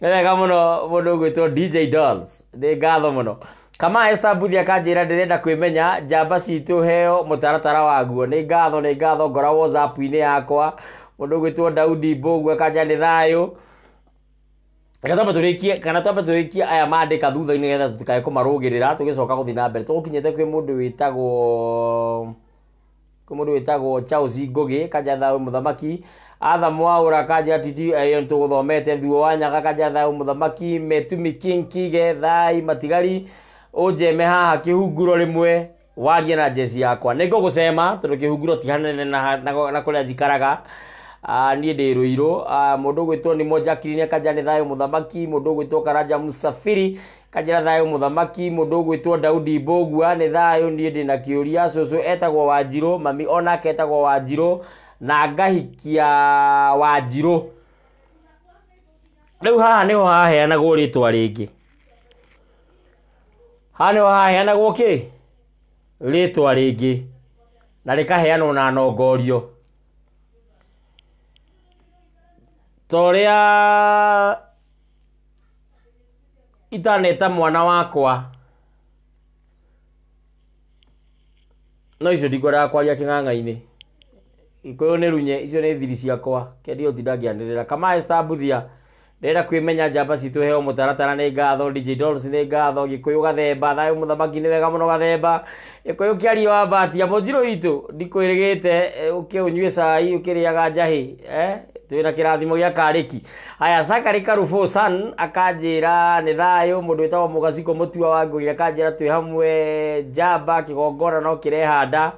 ni wega muno mundu ugwitwo DJ Dolls ni ngatho muno kama Esther Mbuthi akanjĩra ndĩrenda kwĩmenya jamba citũ heo mũtaratara waguo nĩ ngatho nĩ ngatho ngora whatsapp-inĩ yakwa mũndũ ũgwĩtwo Daudi Mbũgu kanja nĩ thayũ kanatamba turikie kanatamba turikie aya mandika thutha-inä getha tåtikae kå marå gä rä ra tå gä coka gå thiä na mbere tå gå kinyä kwä må ndå wä tagwo kwä må ndå wä tagwo charles ngågä kanja thaå må thamaki atha mwaåra kanja titi eh, tå gå thomete thuo wa nyaga kanja thaå må thamaki metumi kinkige thai matigari å njeme haha kä hunguro rä mwe warie na jeci yakwa nä ngå gå cema tondå kä hunguro tihanene na kå rä a njikaraga Ah, niä ndä rå irå ah, må ndå gwä two nä mojakiri akanjä nä thayå må thamaki må ndå gwä two karanja musafiri kanjä thayå må thamaki må ndå gwä two daudi mbågua nä thayå niä ndä na kä å ria cåcå etagwo wanjirå mami onake etagwo wanjirå na ngahikia wanjirå rä u haha nä ho haheanagwo rä twa rä ngä haha nä ho haheanagwo kä rä twa rä ngä na rä kaheanwo na nongorio toria itaneta mwana wakwa no icio ndikwendaga kwaria kĩng'ang'a-inĩ gĩkũyũ nĩ runye icio nĩ thiri ciakwa kendio tindangĩanĩrĩra kama stambuthia ndĩrenda kwĩmenya njamba citũ heo mũtaratara nĩ ngatho digitals nĩ ngatho gĩkũyũ gathemba thayũ mũthamaki nĩ wega mũno gathemba gĩkũyũ kĩario wa batia mũnjirũ itũ ndikwĩrĩgĩte ũkĩũnyue cai ũkĩrĩaga njahĩ eh twina kirathimo gia kariki aya sakari karufo san akanjira ni thayo mundu witagwo mugaciko mutua wa ngugi akanjira twi hamwe jamba kigongona no kirehanda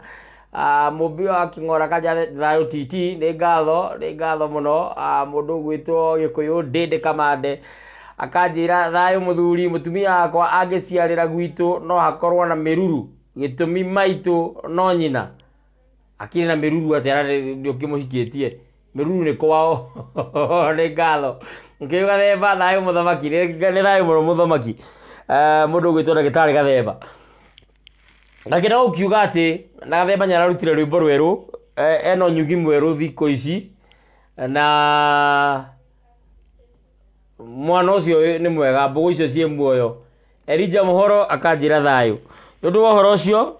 Uh, ah, mumbi wa king'ora kaja thayo tt ni ngatho ni ngatho muno no uh, ah, må ndå å gwä two kamande akanjä thayo muthuri mutumia må tumia wakwa angä ciarä no hakorwo na mä gitumi maitu no nyina akirä na mä ruru atä ara miruru nä kwao nä ngatho kä gathemba thayå må thamaki nä thayå må no må thamaki må ndå gwä two ndagä tarä gathemba na na gå kiuga atä na gathemba nä ararutire rwä mbo rwerå eh, ena nyugi mwerå thikå ici na mwana å cio nä mwega mbå gå icio ciä muoyo erinja må horo akanjä ra thayå nä å ndå wa å horo å cio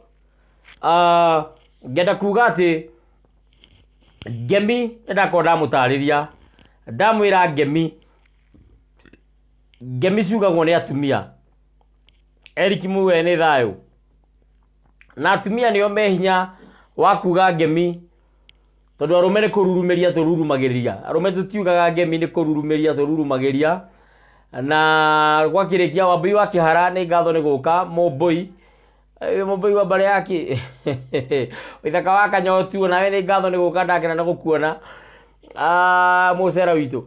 ah, ngenda kuga atä ngemi ndakorwo ndamwä ra ngemi ngemi ciugagwo nä atumia eriki muwe nä thayå na atumia nĩo me hinya wa kuga ngemi rurumagä rä ria arå me tå tiugaga ngemi tå rurumagä ria na gwakĩrĩkia wambui wa hara nä ngatho nĩ gũka mũmbui må mbare yakä withaka wa kanyotuo nawe nä ngatho nä gå ka ndakena nä gå kuona ah, må cera witå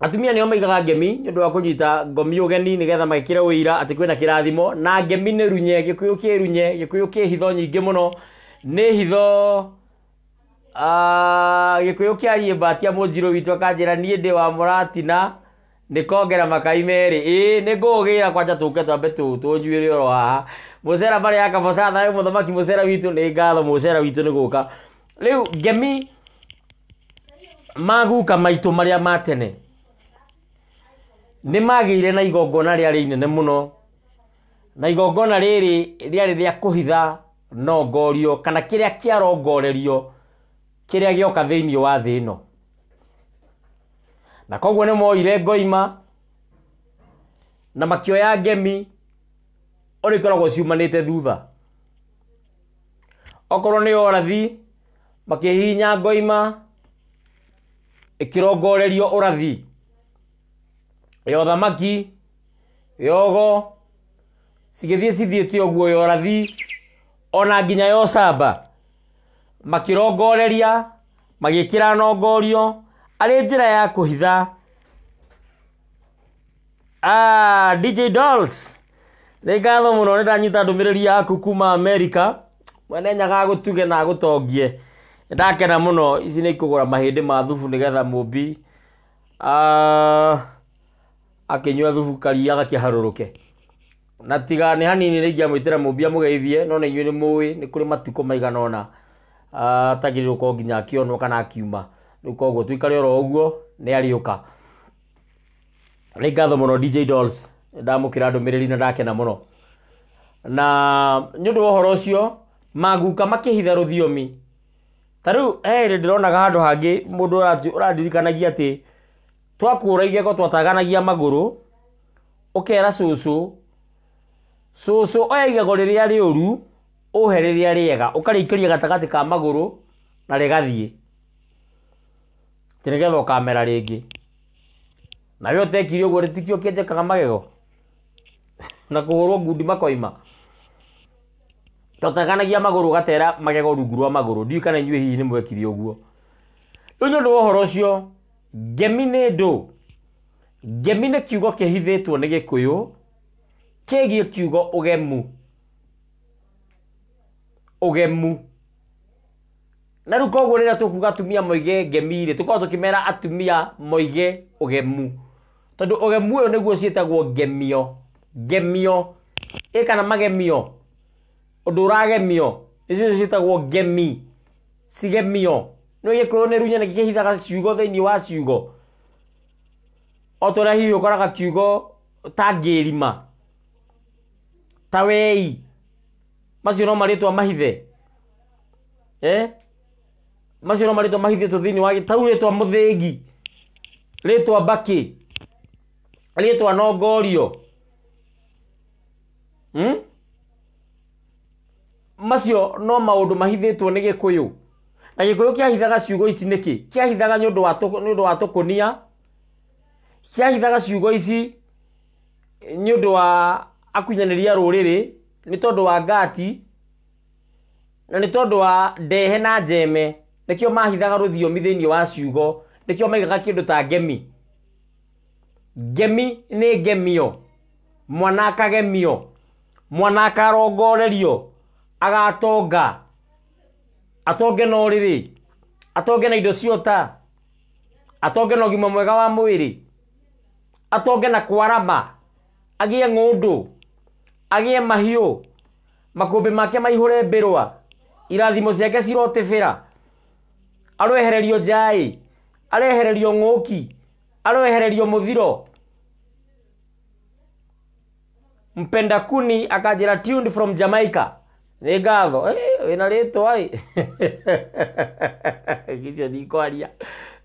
atumia nä o maigaga ngemi nä å ndå wa kå nyita ngomi å geni nä getha magä kä re å ira atä kwä na kä rathimo na ngemi nä runye gä kå yå kä runye gä kå yå kä hitho nyingä må no nä hitho gä kå yå kä ariä mbatia må njirå witå akanjä ra niä ndä wa må ratina nikongera makaime ri ä nä ngå kwanja tå ke twambe tå tå njuä rä oro haha må cera marä ya kaboca thayå mucera witu ni cera witå nä ngatho må cera witå nä gå ngemi maguka maitå marä matene ni magä na igongona rä arä inene muno na igongona rä rä rä arä rä a kå hitha kana kiria kiarongorerio kiria gioka arongorerio wa thä na koguo nä moire ngoima na makioya ngemi å rä koragwo ciumanä te thutha okorwo nä orathi hinya ngoima å rathi ya thamaki yogo cigithie cithiete ũguo ya ũrathi ona nginya ya ũcamba makirongoreria magĩkĩra nongorio arĩ njĩra ya kũhitha ah, dj dolls nĩ ngatho mũno nĩ ndanyita ndũmĩrĩri yaku kuma amerika mwene nyaga gũtuge na agũtongie nĩ ndakena mũno ici nĩ ikũgũra mahĩndĩ ma thubu nĩgetha mũmbi ah, akĩnyua thubu karia gakĩharũrũke na tiga nĩ hanini nĩ ingĩamwĩtĩra mũmbi amũgeithie no na inyuĩ nĩ mũĩ nĩ kũrĩ matukũ maigana ona ah, atagĩrĩrwo korwo nginya akĩonwo kana akiuma rä u koguo tå oro å guo nä arä å ka dj dolls ndamå kä ndå mä na ndakena må na nä å cio maguka makä hitha rå thiomi ta rä u ndä ndä ronaga handå hangä må randirikanagia atä twakå ra twataganagia magå rå å kera cåcå cåcå oya igego rä rä a rä ru å he rä rä a rĩega å karä ikä gatagatä ka magå rå na rĩgathiä ti nä getha å kamera rä ngä nawe å tekiri å guo rä tikio kä njäkaga magego na kå hå rwo ngundi makoima toteganagia magå rå gatera magego rungu rwa magå rå ndiä kana inyuä hihi nä mwekiri å guo rä u nä å ndå wa å horo å cio ngemi nä ndå ngemi nä kiugo kä hithä two nä gä kå yå kä giä kiugo å gemu å gemu na rä koguo rä rä a tå kuga atumia moige ngemi tå korwo tå kä mera atumia moige å gemu tondå å gemu å yå nä guo ciätagwo ngemio ngemio ä kana magemio å ndå å ragemio icio ciätagwo ngemi cigemio nä gä kå nä runya nä kä hithaga ciugo thä iniä wa ciugo o tå rä a hihi å koraga kiugo ta ngä rima ta wei macio no marä twa mahithe eh? Hmm? macio no marĩtwa thä inä wa ngi rä twa mbakä rä twa nongorio macio no nä gä kå yå na kä ahithaga ciugo ici ahithaga kĩahithaga å ndå wa kä ahithaga ciugo ici å ndå wa rä rä nä tondå wa ngati na nä tondå wa ndehe na njeme nikio mahithaga rũthiomi thĩinĩ wa ciugo nikio maigaga kĩndũ ta ngemi ngemi nĩ ngemio mwana akagemio mwana akarongorerio agatonga atonge na ũrĩrĩ atonge na indo ciota atonge na ũgima mwega wa mwĩrĩ atonge na kwarama agĩe ng'ũndũ agĩe mahiũ makũmbĩ make maihũre mbĩrwa irathimo ciake cirotĩbĩra arwehererio njai arehererio ng'ũki aroehererio mũthiro mpenda kuni akajira tuned from jamaica nĩ ngatho eh, wĩna rĩtwa icio ndikwaria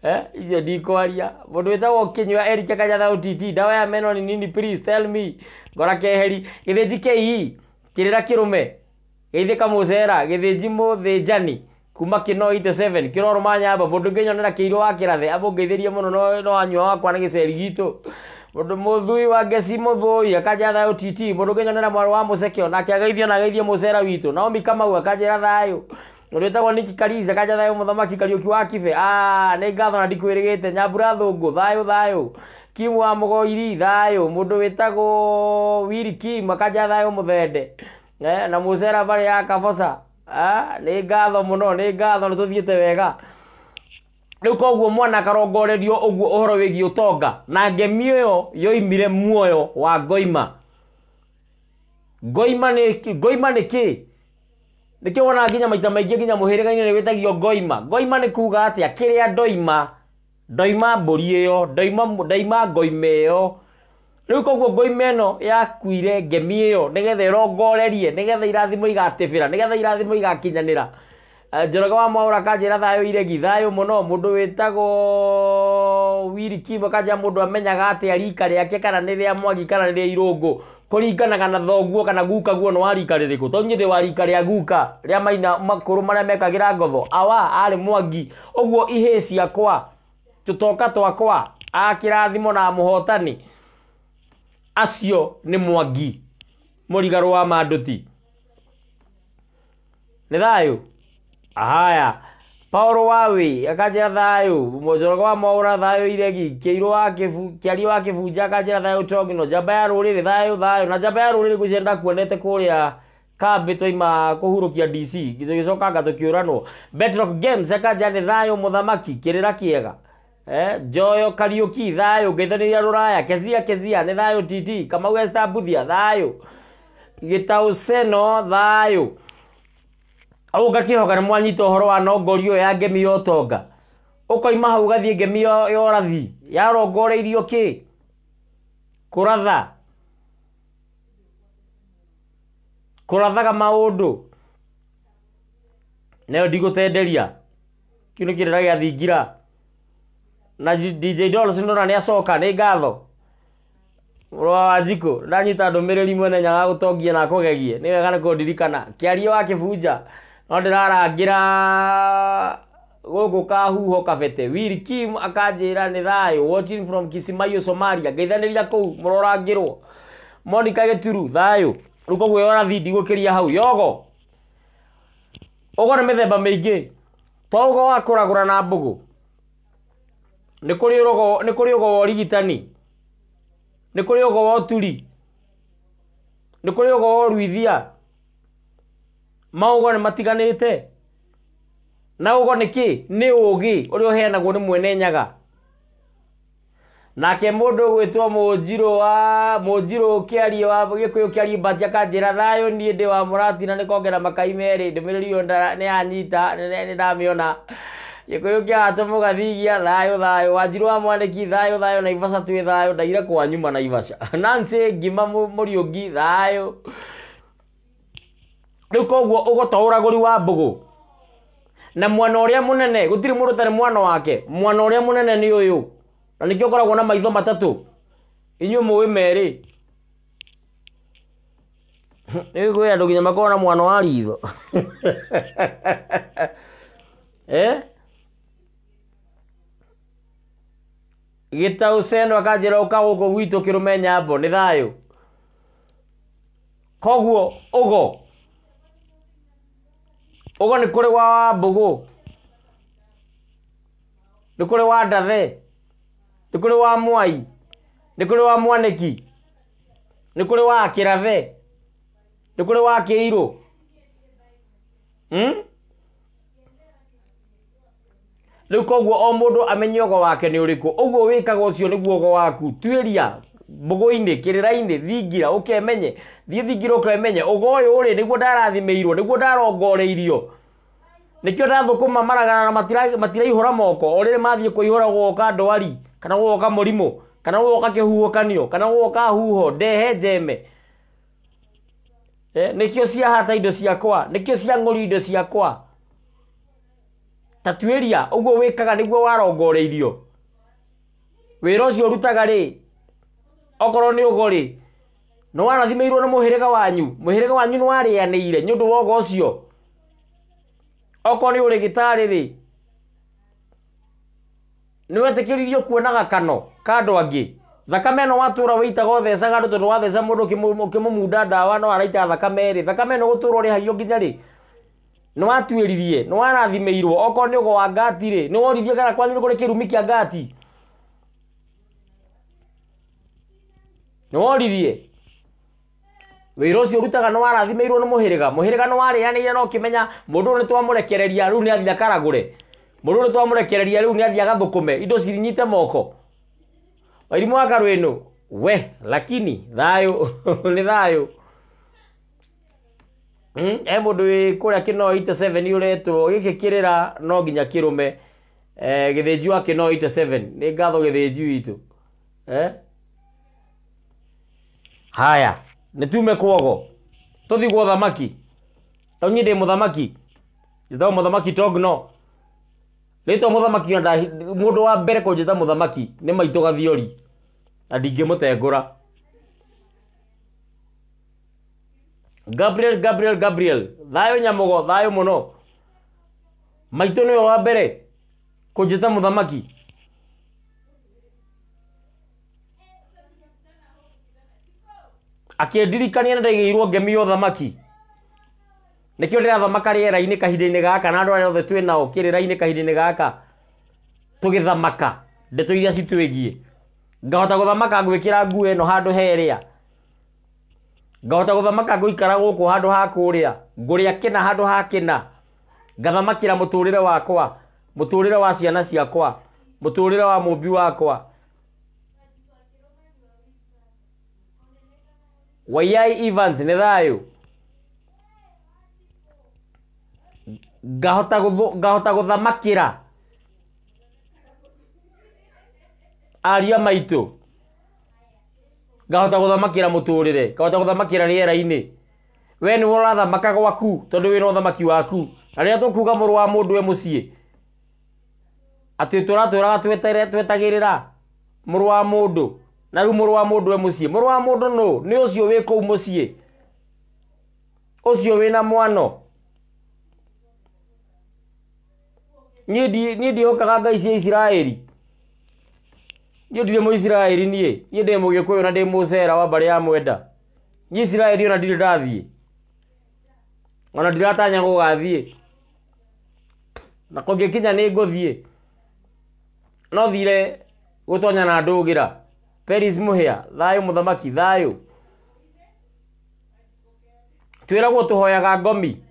eh, icio ndikwaria mũndũ wĩtagwo kinyua erike kanyatha ũtt ndawa ya meno ni nini please tell me ngora keheri gĩthĩnji kĩi e. kĩrĩra kĩrũme gĩithĩka mũcera gĩthĩnji mũthĩnjani kuma kino 87 kiro rumanya aba bodu mundu nginyonera kiiro the abo abungeithirie muno no no anywa wakwa na giceri gitu bodu muthui wa gesi muthui akaja tha OTT bodu mundu nginyonera mwaru wa muceke kya agaithia na agaithie mucera witu naomi kamau akanjira thayo ũrĩa ũtagwo niki kariza kanja thayo mũthamaki kariũki wa kibe a ne gatho na dikwirigite nyabura thungu thayo thayo kimu wa mũgoiri thayo mũndũ wetago wiriki makaja akanja thayũ eh na musera bari ya kabosa nä ngatho må no nä ngatho nä tå thiä te wega rä u koguo mwana karongorerio å guo å horo wä giä å tonga na ngemi ä yo yoimire muoyo wa ngoima ngoima nä kä nä kä wonaga nginya maita maingä nginya må hä rä gainä nä wä tagio ngoima ngoima nä kuga atä a kä rä a ndoima ndoima mbå ri ä yo ndoima ngoima ä yo rä u koguo ä no yakuire ngemi ä nigetha nä getha irathimo igatibira nigetha irathimo igakinyanira eh, njoroge wa mwaura kanjira thayo iregi thayo muno mundu witagwo wiri kibo kanja mundu amenyaga atia rika riake kana ni ria mwagi kana ni ria irungu kuringanaga na thoguo kana guka guo ni wa rika ririku to nyindi wa rika ria guka ria maina makuru maria mekagira ngotho awa ari mwangi uguo ihĩ ciakwa tũtoka twakwa akĩrathimo na mũhotani acio nä mwangi må rigarå wa mandå ti nä thayå ahaya paoro wawe akanjä ra thayå mwonjorogo wa mwaå thayå iregi kä wa kibu kä wa kä bunja akanjä ra thayå tongino njamba ya rå rä rä thayå thayå na njamba ya rå rä rä gå kuonete kå rä a kambä twaima kå hurå kia dc gä cokanga tå kä å ranwo akanjä nä thayå må thamaki kä rä ra kä ega eh, njoyo kariuki thayo ngeithaniria ruraya kezia kezia nä thayo tt kamau esta buthia thayo gitau seno thayo au ngakihoka nä mwanyita horo wa nongori yo ya ngemi ya utonga ukoima hau gathiä ngemi ya yarongoreirio kä kũratha kũrathaga maũndũ nayo ndigũtenderia kĩu nĩ kĩrĩra gĩathingira na DJ Dolls ndona nä acoka nä ngatho mrwa wa njikå ndanyita ndå mä rä ri mwenenya wa gå tongia wega nä kå ndirikana wa kä bunja no ndä rarangä ra gå kahuho kabete kim akanjä ra nä thayå watching from kisimayo somalia ngeithanä ria kå u må rorangä rwo monika turu thayå rä u koguo yona thindi gå kä yogo å go nä mä themba mä ingä togo wakå ragå ra na mbå gå nä kå rä å go wa å rigitani nä kå rä å go wa å turi nä kå rä å go wa å ruithia maå matiganä te na å go nä kä nä å gä å rä a å heanagwo nä mwene nyaga nake må ndå gwä two må njirå wa må njirå kä ariä wa gä kå yå kä ariä mbatia kanjä ra thayå niä ndä wa må ratina nä kongera makaimerä ndå mä rä ri nä yanyita nä ndamä ona gikuyu kia atu mugathithia thayo thayo wa mwandiki thayo thayo naivasha twi thayo ndaire kwanyuma naivasha nancy ngima muriungi thayo riu koguo gå wa mbugu na mwana uria munene gutiri mundu tari mwana wake mwana uria munene ni uyu na nikio koragwo na maitho matatu inyuĩ mũĩ merĩ kwĩ andũ nginya makorwo na mwana wa ritho eh gitauceno akanjira uka guku gwitu kirumenya mbo ni thayo koguo ugo ugo ni kuri wa wambugu ni kuri wa ndathe ni kuri wa mwai ni kuri wa mwaniki ni kuri wa kirathe ni kuri wa kiiru hmm? rä u koguo o må ndå amenye ogo wake ni uriku uguo wikaga ucio niguo ogo waku tuiria mbugu-inä kä rä ra thingira å kemenye thiä thingira å kemenye å goyå rä nä guo ndarathimä irwo nä guo ndarongoreä irio nä kä o ndathå kå ma maragana na matiraihå ra moko o rä rä mathiä kå ihå ra gwoka ndwari kana gwoka må rimå kana gwoka kä huhåkanio kana gwoka huho ndehe njeme eh, nä kä o ciahata indo ciakwa nä kä o ciang'å ri indo ciakwa ta tuĩria ũguo wĩkaga nĩguo warongoreirio wĩra ũcio ũrutaga rĩ okorwo nĩ ũgo rĩ nĩ warathimĩirwo nĩ mũhĩrĩga wanyu mũhĩrĩga wanyu nĩ warĩanĩire nĩ ũndũ wa ũgo ũcio okorwo nĩ ũrĩgĩtarĩ rĩ nĩ wetĩkĩririo kuona gakano ka andũ angĩ thakame ĩno watũra wĩitaga ũthecaga andũ tondũ watheca mũndũ ũkĩmũmunda ndawa no araita thakame rĩ thakame ĩno gũtũra hagio nginya rĩ nä watuä nä warathimä irwo okorwo nä å wa ngati rä nä woririe kana kwanyu nä kå rä kä ngati nä woririe wä ra rutaga nä warathimä irwo nä må hä rä ga må hä rä ga nä warä athia karagå re må ndå nä twamå athia gathå kå me indo cirinyite moko wairimå wakarwä nå we lakini thayå nä thayå Hmm? he må ndå wä kå rä a kä noite seven å retwo gä kä kä rä ra no nginya kä rå me eh, gä thä nju akä noite seven nä ngatho gä thä nju itå eh? haya nä tume kwogo tå thi gwo thamaki to nyä ndä må thamaki jeta må thamaki togno rä two må thamaki må ndå wa mbere kå njeta må thamaki nä maitå gathiori na ndingä må tengå ra Gabriel Gabriel Gabriel thayo nyamogo thayo muno maitå nä wa mbere kå njä ta må thamaki akä na ndaigä irwo thamaki nä kä o ndä rathamaka rä erainä kahinda-inä gaka na andå arä othe twä nao kä rä rainä inä kahinda-inä gaka tå gä thamaka ndetå iria citwä giä ngahota gå thamaka ngwä kä ra nguo ä no handå herä a ngahota guthamaka nguikara guku handu ha kuria nguria kina handu ha kina ngathamakira muturire wakwa muturire wa ciana ciakwa muturire wa mumbi wakwa wayai evans nä thayå ngahota gå thamakä ra ariũ a maitå ngahota guthamakira muturire ngahota guthamakira riera-ini we nä we å rathamaka gwaku tondå wä na å thamaki waku na rä rä a tå kuga må rå wa må ndå e må ciä atä tå ratå raga twetagä rä ra må rå wa må ndå na rä u må rå wa må ndå e må ciä må rå wa må ndå nå nä å cio wä kå u må ciä å cio wä na mwano niä ndiåkaga ngai cia isiraeli niä ndirä må isiraeli niä niä ndä må gä kå yå na ndä må cera wa mbarä ya mwenda niä isiraeli ona ndirä ndathiä ona ndiratanya gå gathiä na kå kinya nä ngå thiä no thire gå tonya na ndå gä ra peris må hä a thayå må thamaki thayå twä ragwo tå hoyaga ngomi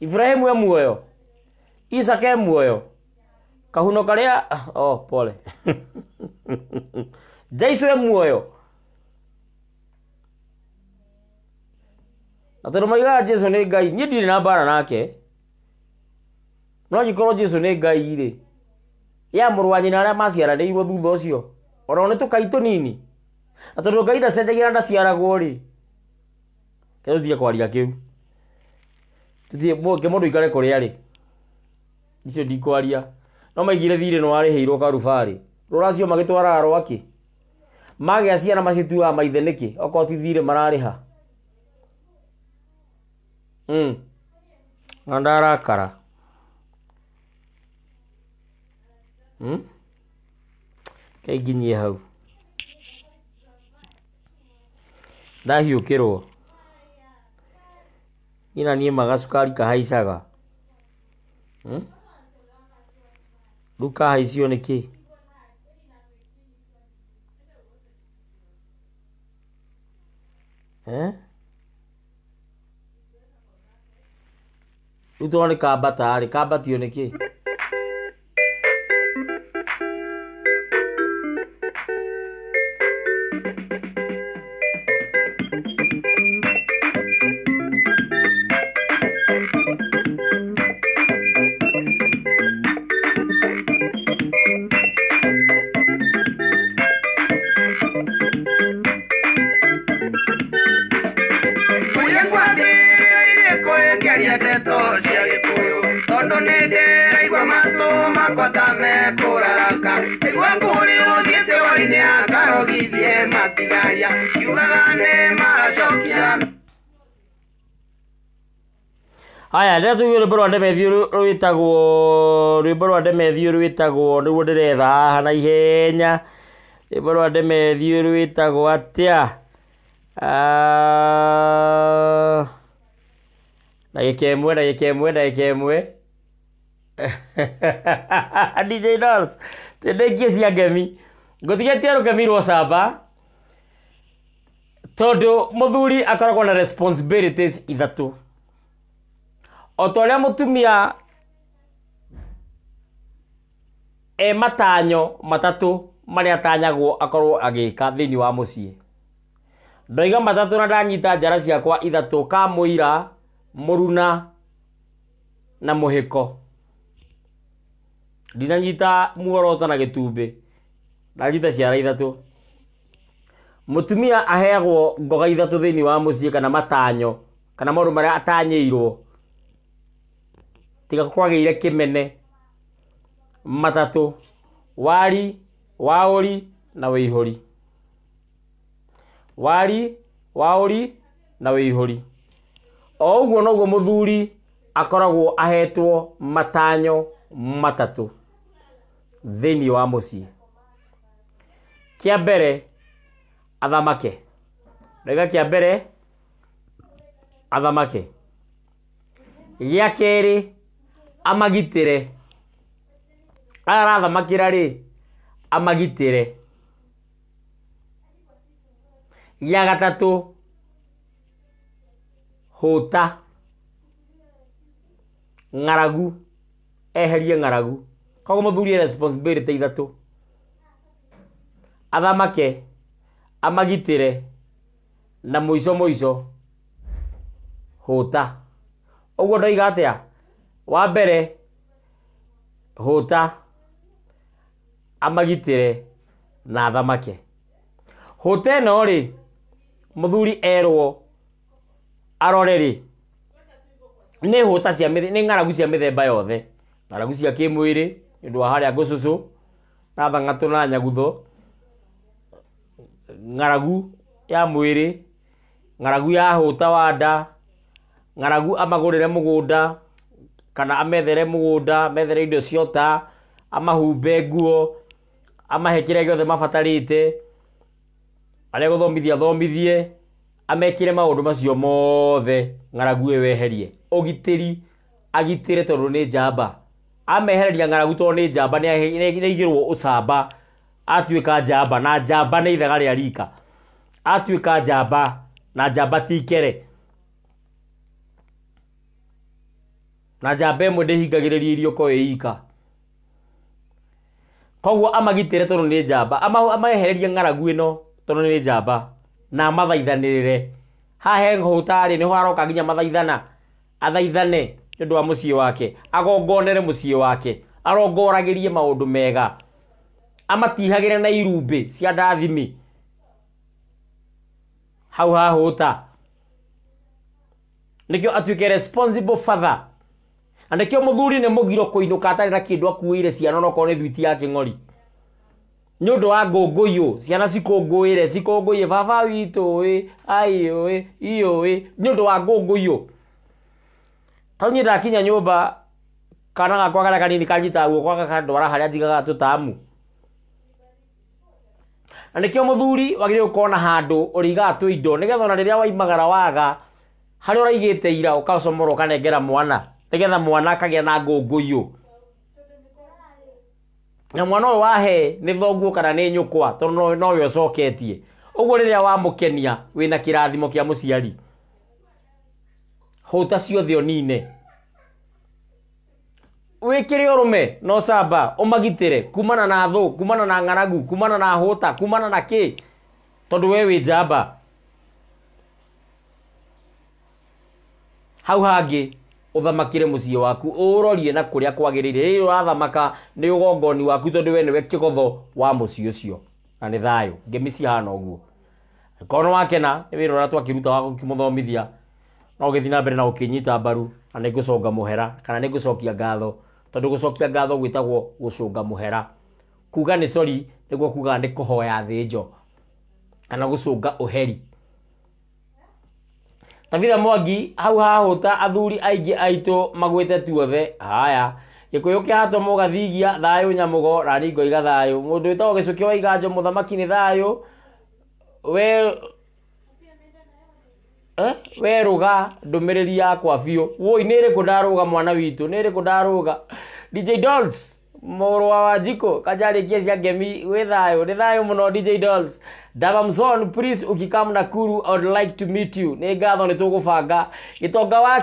iburahimu e muoyo isaka e muoyo kahuno karia oh pole jaiso muoyo na tondå maigaga jesu nä ngai niä ndirä na mbara nake no korwo jesu nä ngai rä ya må rå wa nyina arä a maciaranä irwo thutha å cio onao nä tå kai tå nini na tondå ngai ndacenjagia na ndaciaragwo rä ke tå thie kwaria kä u tå kä må ndå ikare kå rä arä icio ndikwaria no maigire thirä no warä karubarä rå racio magä twaraga rwakä magä a ciana macituaga maithe nä kä okorwo ti thirä mararä ha hmm. na ndarakara hmm? kainginyie hau ndahiå kä rwo nina niä maga cukari kahaicaga hmm? O carro Luca o kĩ rĩu tondũ nĩ kambata rĩ kambatio o kĩ rä tå rwä mbo rwa ndemethi rwä tagwo rwä mbo rwa ndemethio rwä tagwo nä guo ndä retha haha na ihenya rwä rwa ndemethi rwä tagwo atä a ah, ndagä ka ä mwe ndagä ka ä mwe ndagä ka dj dolls tindäikie cia ngemi ngåtiga tia rå kemi rwo camba tondå må thuri akoragwo na responsibilities ithatå ota ta å rä a må tumia e matanyo matatå marä atanyagwo akorwo agä ka thä inä wa må ciä ndoiga matatå na ndanyita njara ciakwa ithatå ka må ira må runa na må hä ko ndinanyita muoroto na gä tumbä ndanyita ciara ithatå mutumia aheagwo ngoga ithatå thä inä wa må ciä kana matanyo kana maå ndå marä a atanyä irwo tiga kwageire kimene matatu wari wauri na wihuri wari wauri na wihuri o uguo noguo muthuri akoragwo ahetwo matanyo matatu thĩinĩ wa mũciĩ kĩa mbere athamake ndaiga kĩa mbere athamake gĩa kerĩ amagitĩre aya arathamakĩra rĩ amagitĩre gĩa gatatũ hũta ng'aragu eherie ng'aragu koguo mũthuri e responsibility ithatũ athamake amagitĩre na mũico mũico hũta ũguo ndoiga atĩa wa mbere hũta amagitĩre na thamake hũta ĩno rĩ mũthuri erwo arore rĩ nĩ hũta cia nĩ ng'aragu cia mĩthemba yothe ng'aragu cia kĩmwĩrĩ nĩ ũndũ wa harĩa ngũcũcũ na thang'atũ na nyagutho ng'aragu ya mwĩrĩ ng'aragu ya hũta wa nda ng'aragu amagũrĩre mũgũnda kana amethere mugunda methere indo ciota amahumbe nguo amahe kĩrĩa gĩothe mabatarĩte arĩa gũthomithia thomithie amekĩre maũndũ macio mothe ng'aragu ĩ weherie ũgitĩri agitĩre tondũ nĩ njamba amehereria ng'aragu tondũ nĩ njamba nĩaigĩrwo ũcamba atuĩka njamba na njamba nĩ ithaga rĩa rika atuĩka njamba na njamba tikere na njamba ĩmwe ndĩhingagĩrĩria iriũko ĩ ika koguo amagitĩre tondũ nĩ njamba amaehererie ng'aragu ĩno tondũ nĩ njamba na mathaithanĩrĩre hahe ngũtarĩ nĩho aroka nginya mathaithana athaithane nĩ ũndũ wa mũciĩ wake agongonere mũciĩ wake arongoragĩrie maũndũ mega amatihagĩre na irumbĩ cia ndathimi hau hahũta nĩkĩo atuĩke responsible father na kio kä ne mugiro thuri nä må na kindu akuire akuä ire ciana onokorwo nä thuiti ya kingori nyundo wa ngå ciana cikå ngå baba witå ä ayo ä iyo ä nyundo wa ngå ngå iyå tau niä ndakinya nyå mba kana gakwa karä a kanini kanyitaga guoko gakandwara harä a njigaga tå tamu na nä kä o må thuri wagä rä gå korwo na handå å rä igaga indo nä getha ona rä rä waimagara waga harä a å ira ukaso moro å kanengera mwana getha mwana a na ngũngũiyũ na mwana wa wahe nä thoguo kana nyå kwa tondå nowe ũcoketie ũguo rĩrĩa wamũkenia wĩna kĩrathimo kĩa mũciari hũta ciothe ũnine wĩkĩre ũrũme no magitä re kumana na thå kumana na ng'aragu kumana na ta kumana na kä tondå we wä njamba hau hangä uthamakire mucii waku urorie na kuria kwagirire ri urathamaka ni ugongoni waku tondu we niwe kigotho wa mucii ucio na ni thayo ngemi cihana uguo kono wakena ni wira uria twakiruta wa gukimuthomithia no githi na mbere na gukinyita mbaru na ni nguconga muhera kana ni ngucokia ngatho tondu gucokia ngatho gwitagwo gucunga muhera kuga ni sori niguo kuga ni kuhoya thinjo kana gucunga uheri ta vile mwangi hau ta athuri aitå magwä te tuothe haya gikuyu kihato mugathigia thayå må rani ngoiga thayu gä cå kä wa iganjo muthamaki ni thayu we eh? we ruga ndumiriri yakwa biu woi nä rä kå ga mwana witå nä rä kå ndaråga dj dolls murwa wa jiko kajari kia ya gemi wi thayo ni thayo muno dj dolls dabamson please ukikamu na kuru i would like to meet you ni ngatho ni tugubanga gitonga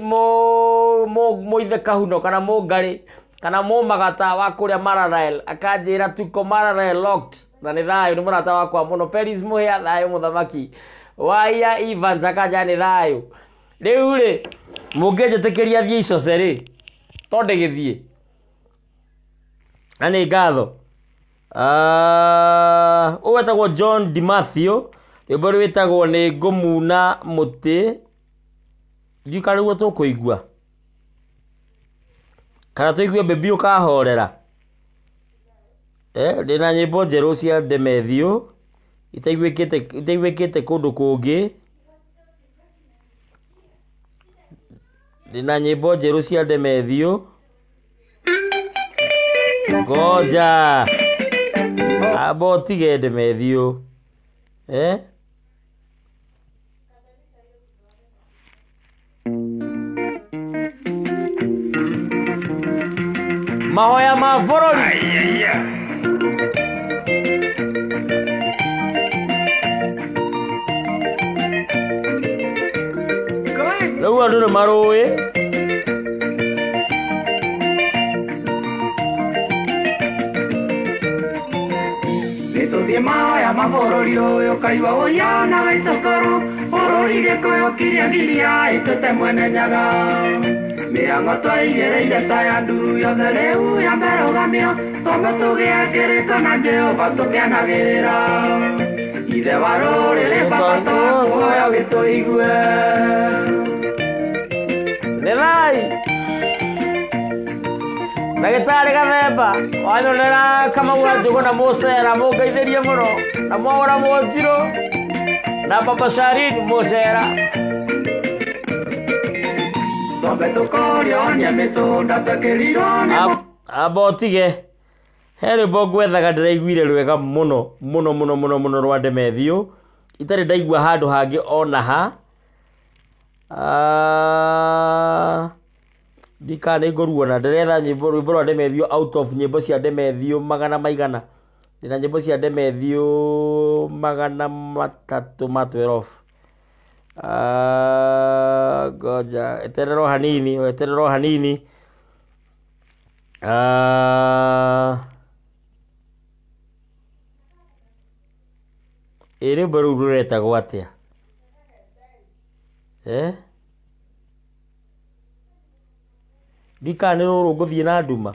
mo mo muithe kahuno kana mo mungari kana mo mumagata wa kuria mararael akanjira tuko mararael locked na ni thayo ni murata wakwa muno peris ya thayo muthamaki waya Ivan akanja ni thayo riu ri munginjitikiria thie icoceri to ndigithie na nä ngatho å ah, wetagwo john dimathio rwĩmbo rwĩtagwo nĩ ngũmu na mũtĩ tå kå igua kana tå tũigue mbembi eh, na nyä mbo njerå cia ndemethiå kä te kå ndå kå ngä ndä na nyä mbo njerå cia ndemethiå ngoja aba tigende methiu eh mahoya ma bururi rĩu andũ nĩ marũĩ Yema ba ya mabororio yo kaiwa oyana isa karo orori de koyo kiria kiria ikete mwene nyaga me anga to ayere ira ta ya du yo dale ya mero gamio to me to ge akere kana jeo pato ke anagera i de varore le pato ko ya ge to ndagĩtarĩ gathemba wanyonera kamagũra njũgũ na mũcera mũngeithĩrie mũno na mwagũra mũnjirũ na papacarini mũcera twambe tũkorionia mĩtũnda tũkĩrirwo nĩ amba ũtige herĩ mbo ngwethaga ndĩraiguire rwega mũno mũno mũno mũno mũno rwa ndemethio itarĩ ndaigua handũ hangĩ ona ha uh... ndikana ngorua na ndiretha nyimbo rwimbo rwa ndemethio out of nyimbo cia ndemethio magana maigana ndina nyimbo cia ndemethio magana matatu ma 12 uh, ah, goja eterero hanini eterero hanini uh, ah, ä ini. mbo rä u rå retagwo ya. eh? ndikane rũrũ ngũthiĩ na nduma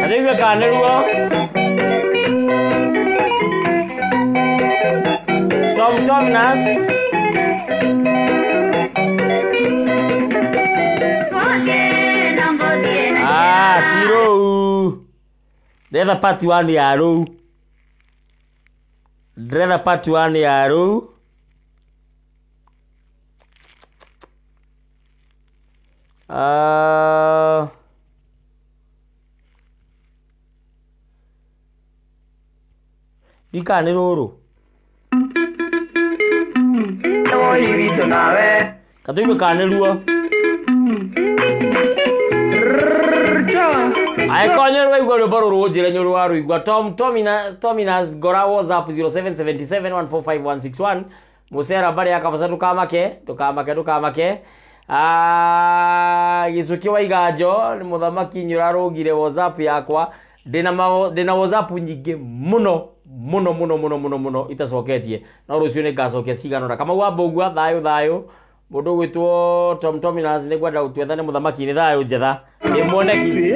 athĩiwe kane ruo tom ndetha part 1 ya rå u ndĩretha part ya rå u Uh, ndika nä rå rå nawe imbä kana nä ruo aiko nyoro waigua rwimbo rå rå njä re nyå rå wa rå igua tominas ngora whatsapp 0777145161 må cera mbarä ya kabaca ndå kamake ndå kamake ndå kamake ah, gä cå kä waiganjo nä må thamaki nyå rarå ngire whatsapp yakwa ndä na whatsapp nyingä må no må no må no må no må no itacoketie no rå cio nä ngacokia ciganona kamau wa mbågua thayå thayå mundu gwitwo tomtominas ni gwenda gutwetha ni muthamakini thayu njetha ni mwoneki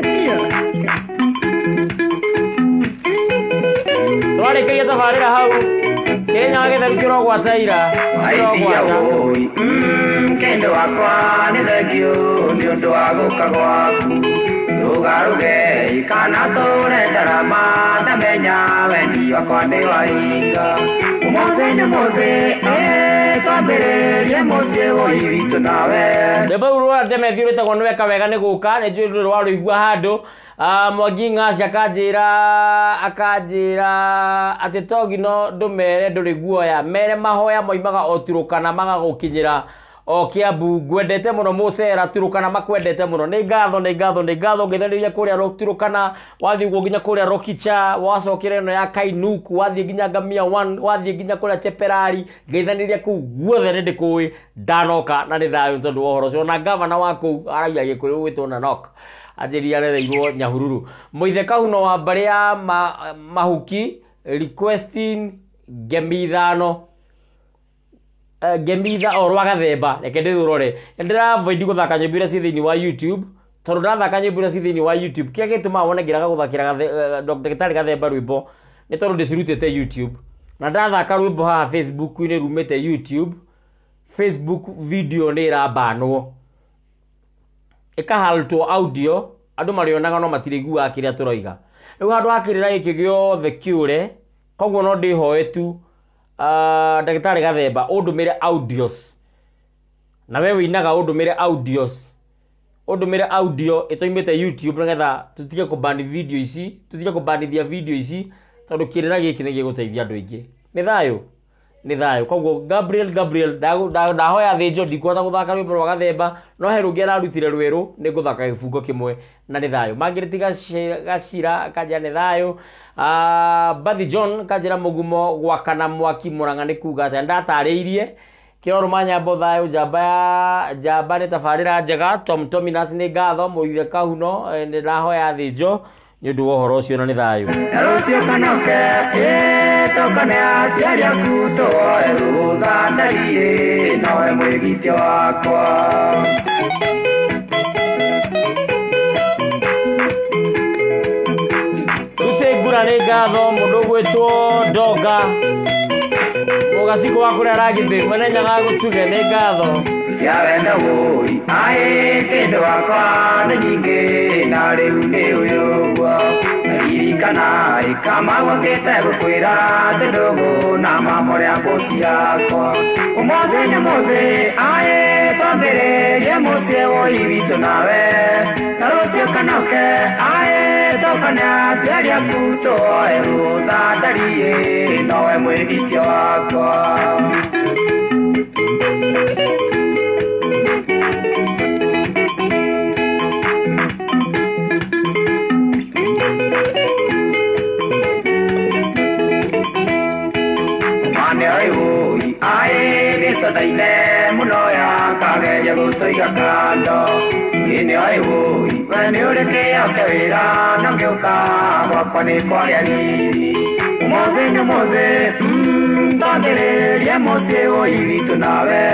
twarä kä rie thabarä ra hau kä nya gä theru kä rogwata ira kendo wakwa nä thengiå nä å ndå wa gå ka gwaku rå garågei kana tå re ndarama ndamenya weni wakwa nä wahinga må thä nä må thä eh. mwambĩrĩrie mũciĩ woyibitũ nawe rwĩmbo rũu rwa ndemethi rwĩtagwo nĩweka wega nĩ gũka nĩ njũĩ rwa rũigua handũ ah, mwangi ng'aci akanjĩra akanjĩra atĩ togi no ndũmere ndũrĩ guoya mere mahoya moimaga o turũkana magagũkinyĩra o kiambu ngwendete muno mucera turukana makwendete muno ni ngatho ni ngatho ni ngatho ngithaniria kuria rock turukana wathi guo nginya kuria rockicha wacokire no ya kainuku wathi nginya ngamia wathi nginya kuria cheperari ngeithaniria ku guothe ni ndikui danoka na ni thayo tondu ohoro cio na governor wa kuu aragia gikuyu gwitwo nanok anjiria aretheirwo nyahururu muithe kahuno wa mbari ya mahuki requesting ngemi Eh, ngemitha orwa gathemba reke ndĩrore ndĩravoidi gũthaka nyĩmbo iria ciĩ thĩinĩ wa youtube tondå ndathaka nyä mbo iria wa youtube kä rä a gä tå maga wonagäraga gå gathemba rwä mbo nä tondå youtube na ndathaka rwä mbo facebook-inä rumä youtube facebook video nä ä rambanwo audio andå marä no matirä iguaga kä rä a tå roiga rä u re koguo no ndä hoe Ah, ndagĩtarĩ gathemba ũndũmĩre audios na we wĩinaga ũndũmĩre audios ũndũmĩre audio ĩtoimĩte youtube nĩgetha tũtige kũbani video ici tũtige kũbanithia video ici tondũ kĩrĩra gĩkĩ nĩ gĩgũteithia andũ aingĩ nĩ thayũ nĩ thayũ koguo gabriel gabriel ndahoya thĩnjo ndikwata gũthaka rwĩmbo rwa gathemba no he rũngĩ ararutire rwerũ nĩ ngũthaka gĩbungo kĩmwe na nĩ thayũ mangĩrĩti gacira kanja nĩ thayũ uh, Bathi John kanjira mugumo gwakana mwaki muranga ni kuga ati ndatariirie kiroro manyambo thayo njamba ya njamba nä tabarä njega tom tominas nä gatho må ithe kahuno eh, nä ndahoya thä njo nä å ndå wa å horo å cio na nä thayå rå kanoke tokane aciari aku tåwoe rå thandariä noe mwä gitio wakwa arĩ ngatho mũndũ gwĩtwo ndonga mũgacikũwa kũrĩa ragĩthĩ mũthenyaga gũtuge nĩ ngatho ciarene wũi aĩ kĩndũ wakwa nĩ nyingĩ na rĩu nĩ ũyũguo naririkanaĩ kamagwakĩte gũkwĩra atĩ ndũgũ na mamũrĩa ngũci yakwa ũmũthĩ nĩ mũthĩ aĩ twambĩrĩrie mũciĩ woi witũ nawe na rũciũ kanoke aĩ Nĩndamũkana caria kutwo erũtha ndariĩ nowe mwĩhiki wakwa Ae, nĩ tondaine mũno ya kageria gũtũiga kando mioyo woi we nä å rä kä ote wä ra na ngä å ka gwakwa nä kwarä anini må thä nä må mm, thä twangä rä rie må ciä woi witå nawe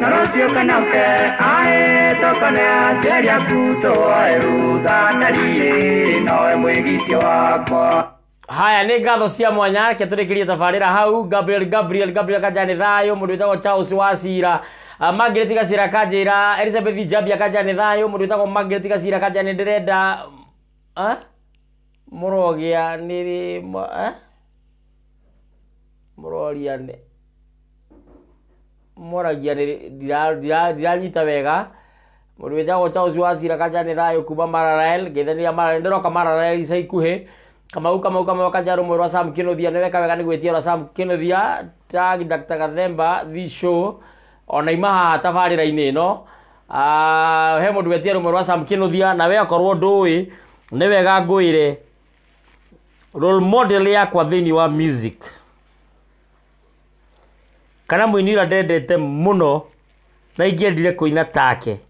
na rå ciå kanaũke aä tokone aciari aku tåoe rutha tariä nowe mwä gitie wakwa haya nä ngatho cia mwanya kä tå rä kä rie tabarä ra hau gabriel gabriel gabriel kanjanä thayå må ndå wä tagwo charles wa cira uh, Margaret Gacira kanjira Elizabeth Jabi akanja nä thayå må ndå wä Margaret Gacira akanja nä ndärenda uh? Ah, må rogä nä må ah, roria nä moragia ndiranyita wega må ndå wä tagwo Charles Wacira kanja nä thayå kuma Mararael ngeithaniria Mararael ndäroka Mararael ica ikuhä kamau kamau kamau kanjaro mwe rwa sam kinothia nä weka wega nä gwä rwa sam kinothia tag dr gathemba thi show ona imaha tabarĩra no ah he må ndå wetia rå mwe rwa na we akorwo ndũĩ ni wega nguire role model yakwa thĩinĩ wa music kana mũini dedete muno na ingĩendire kũina take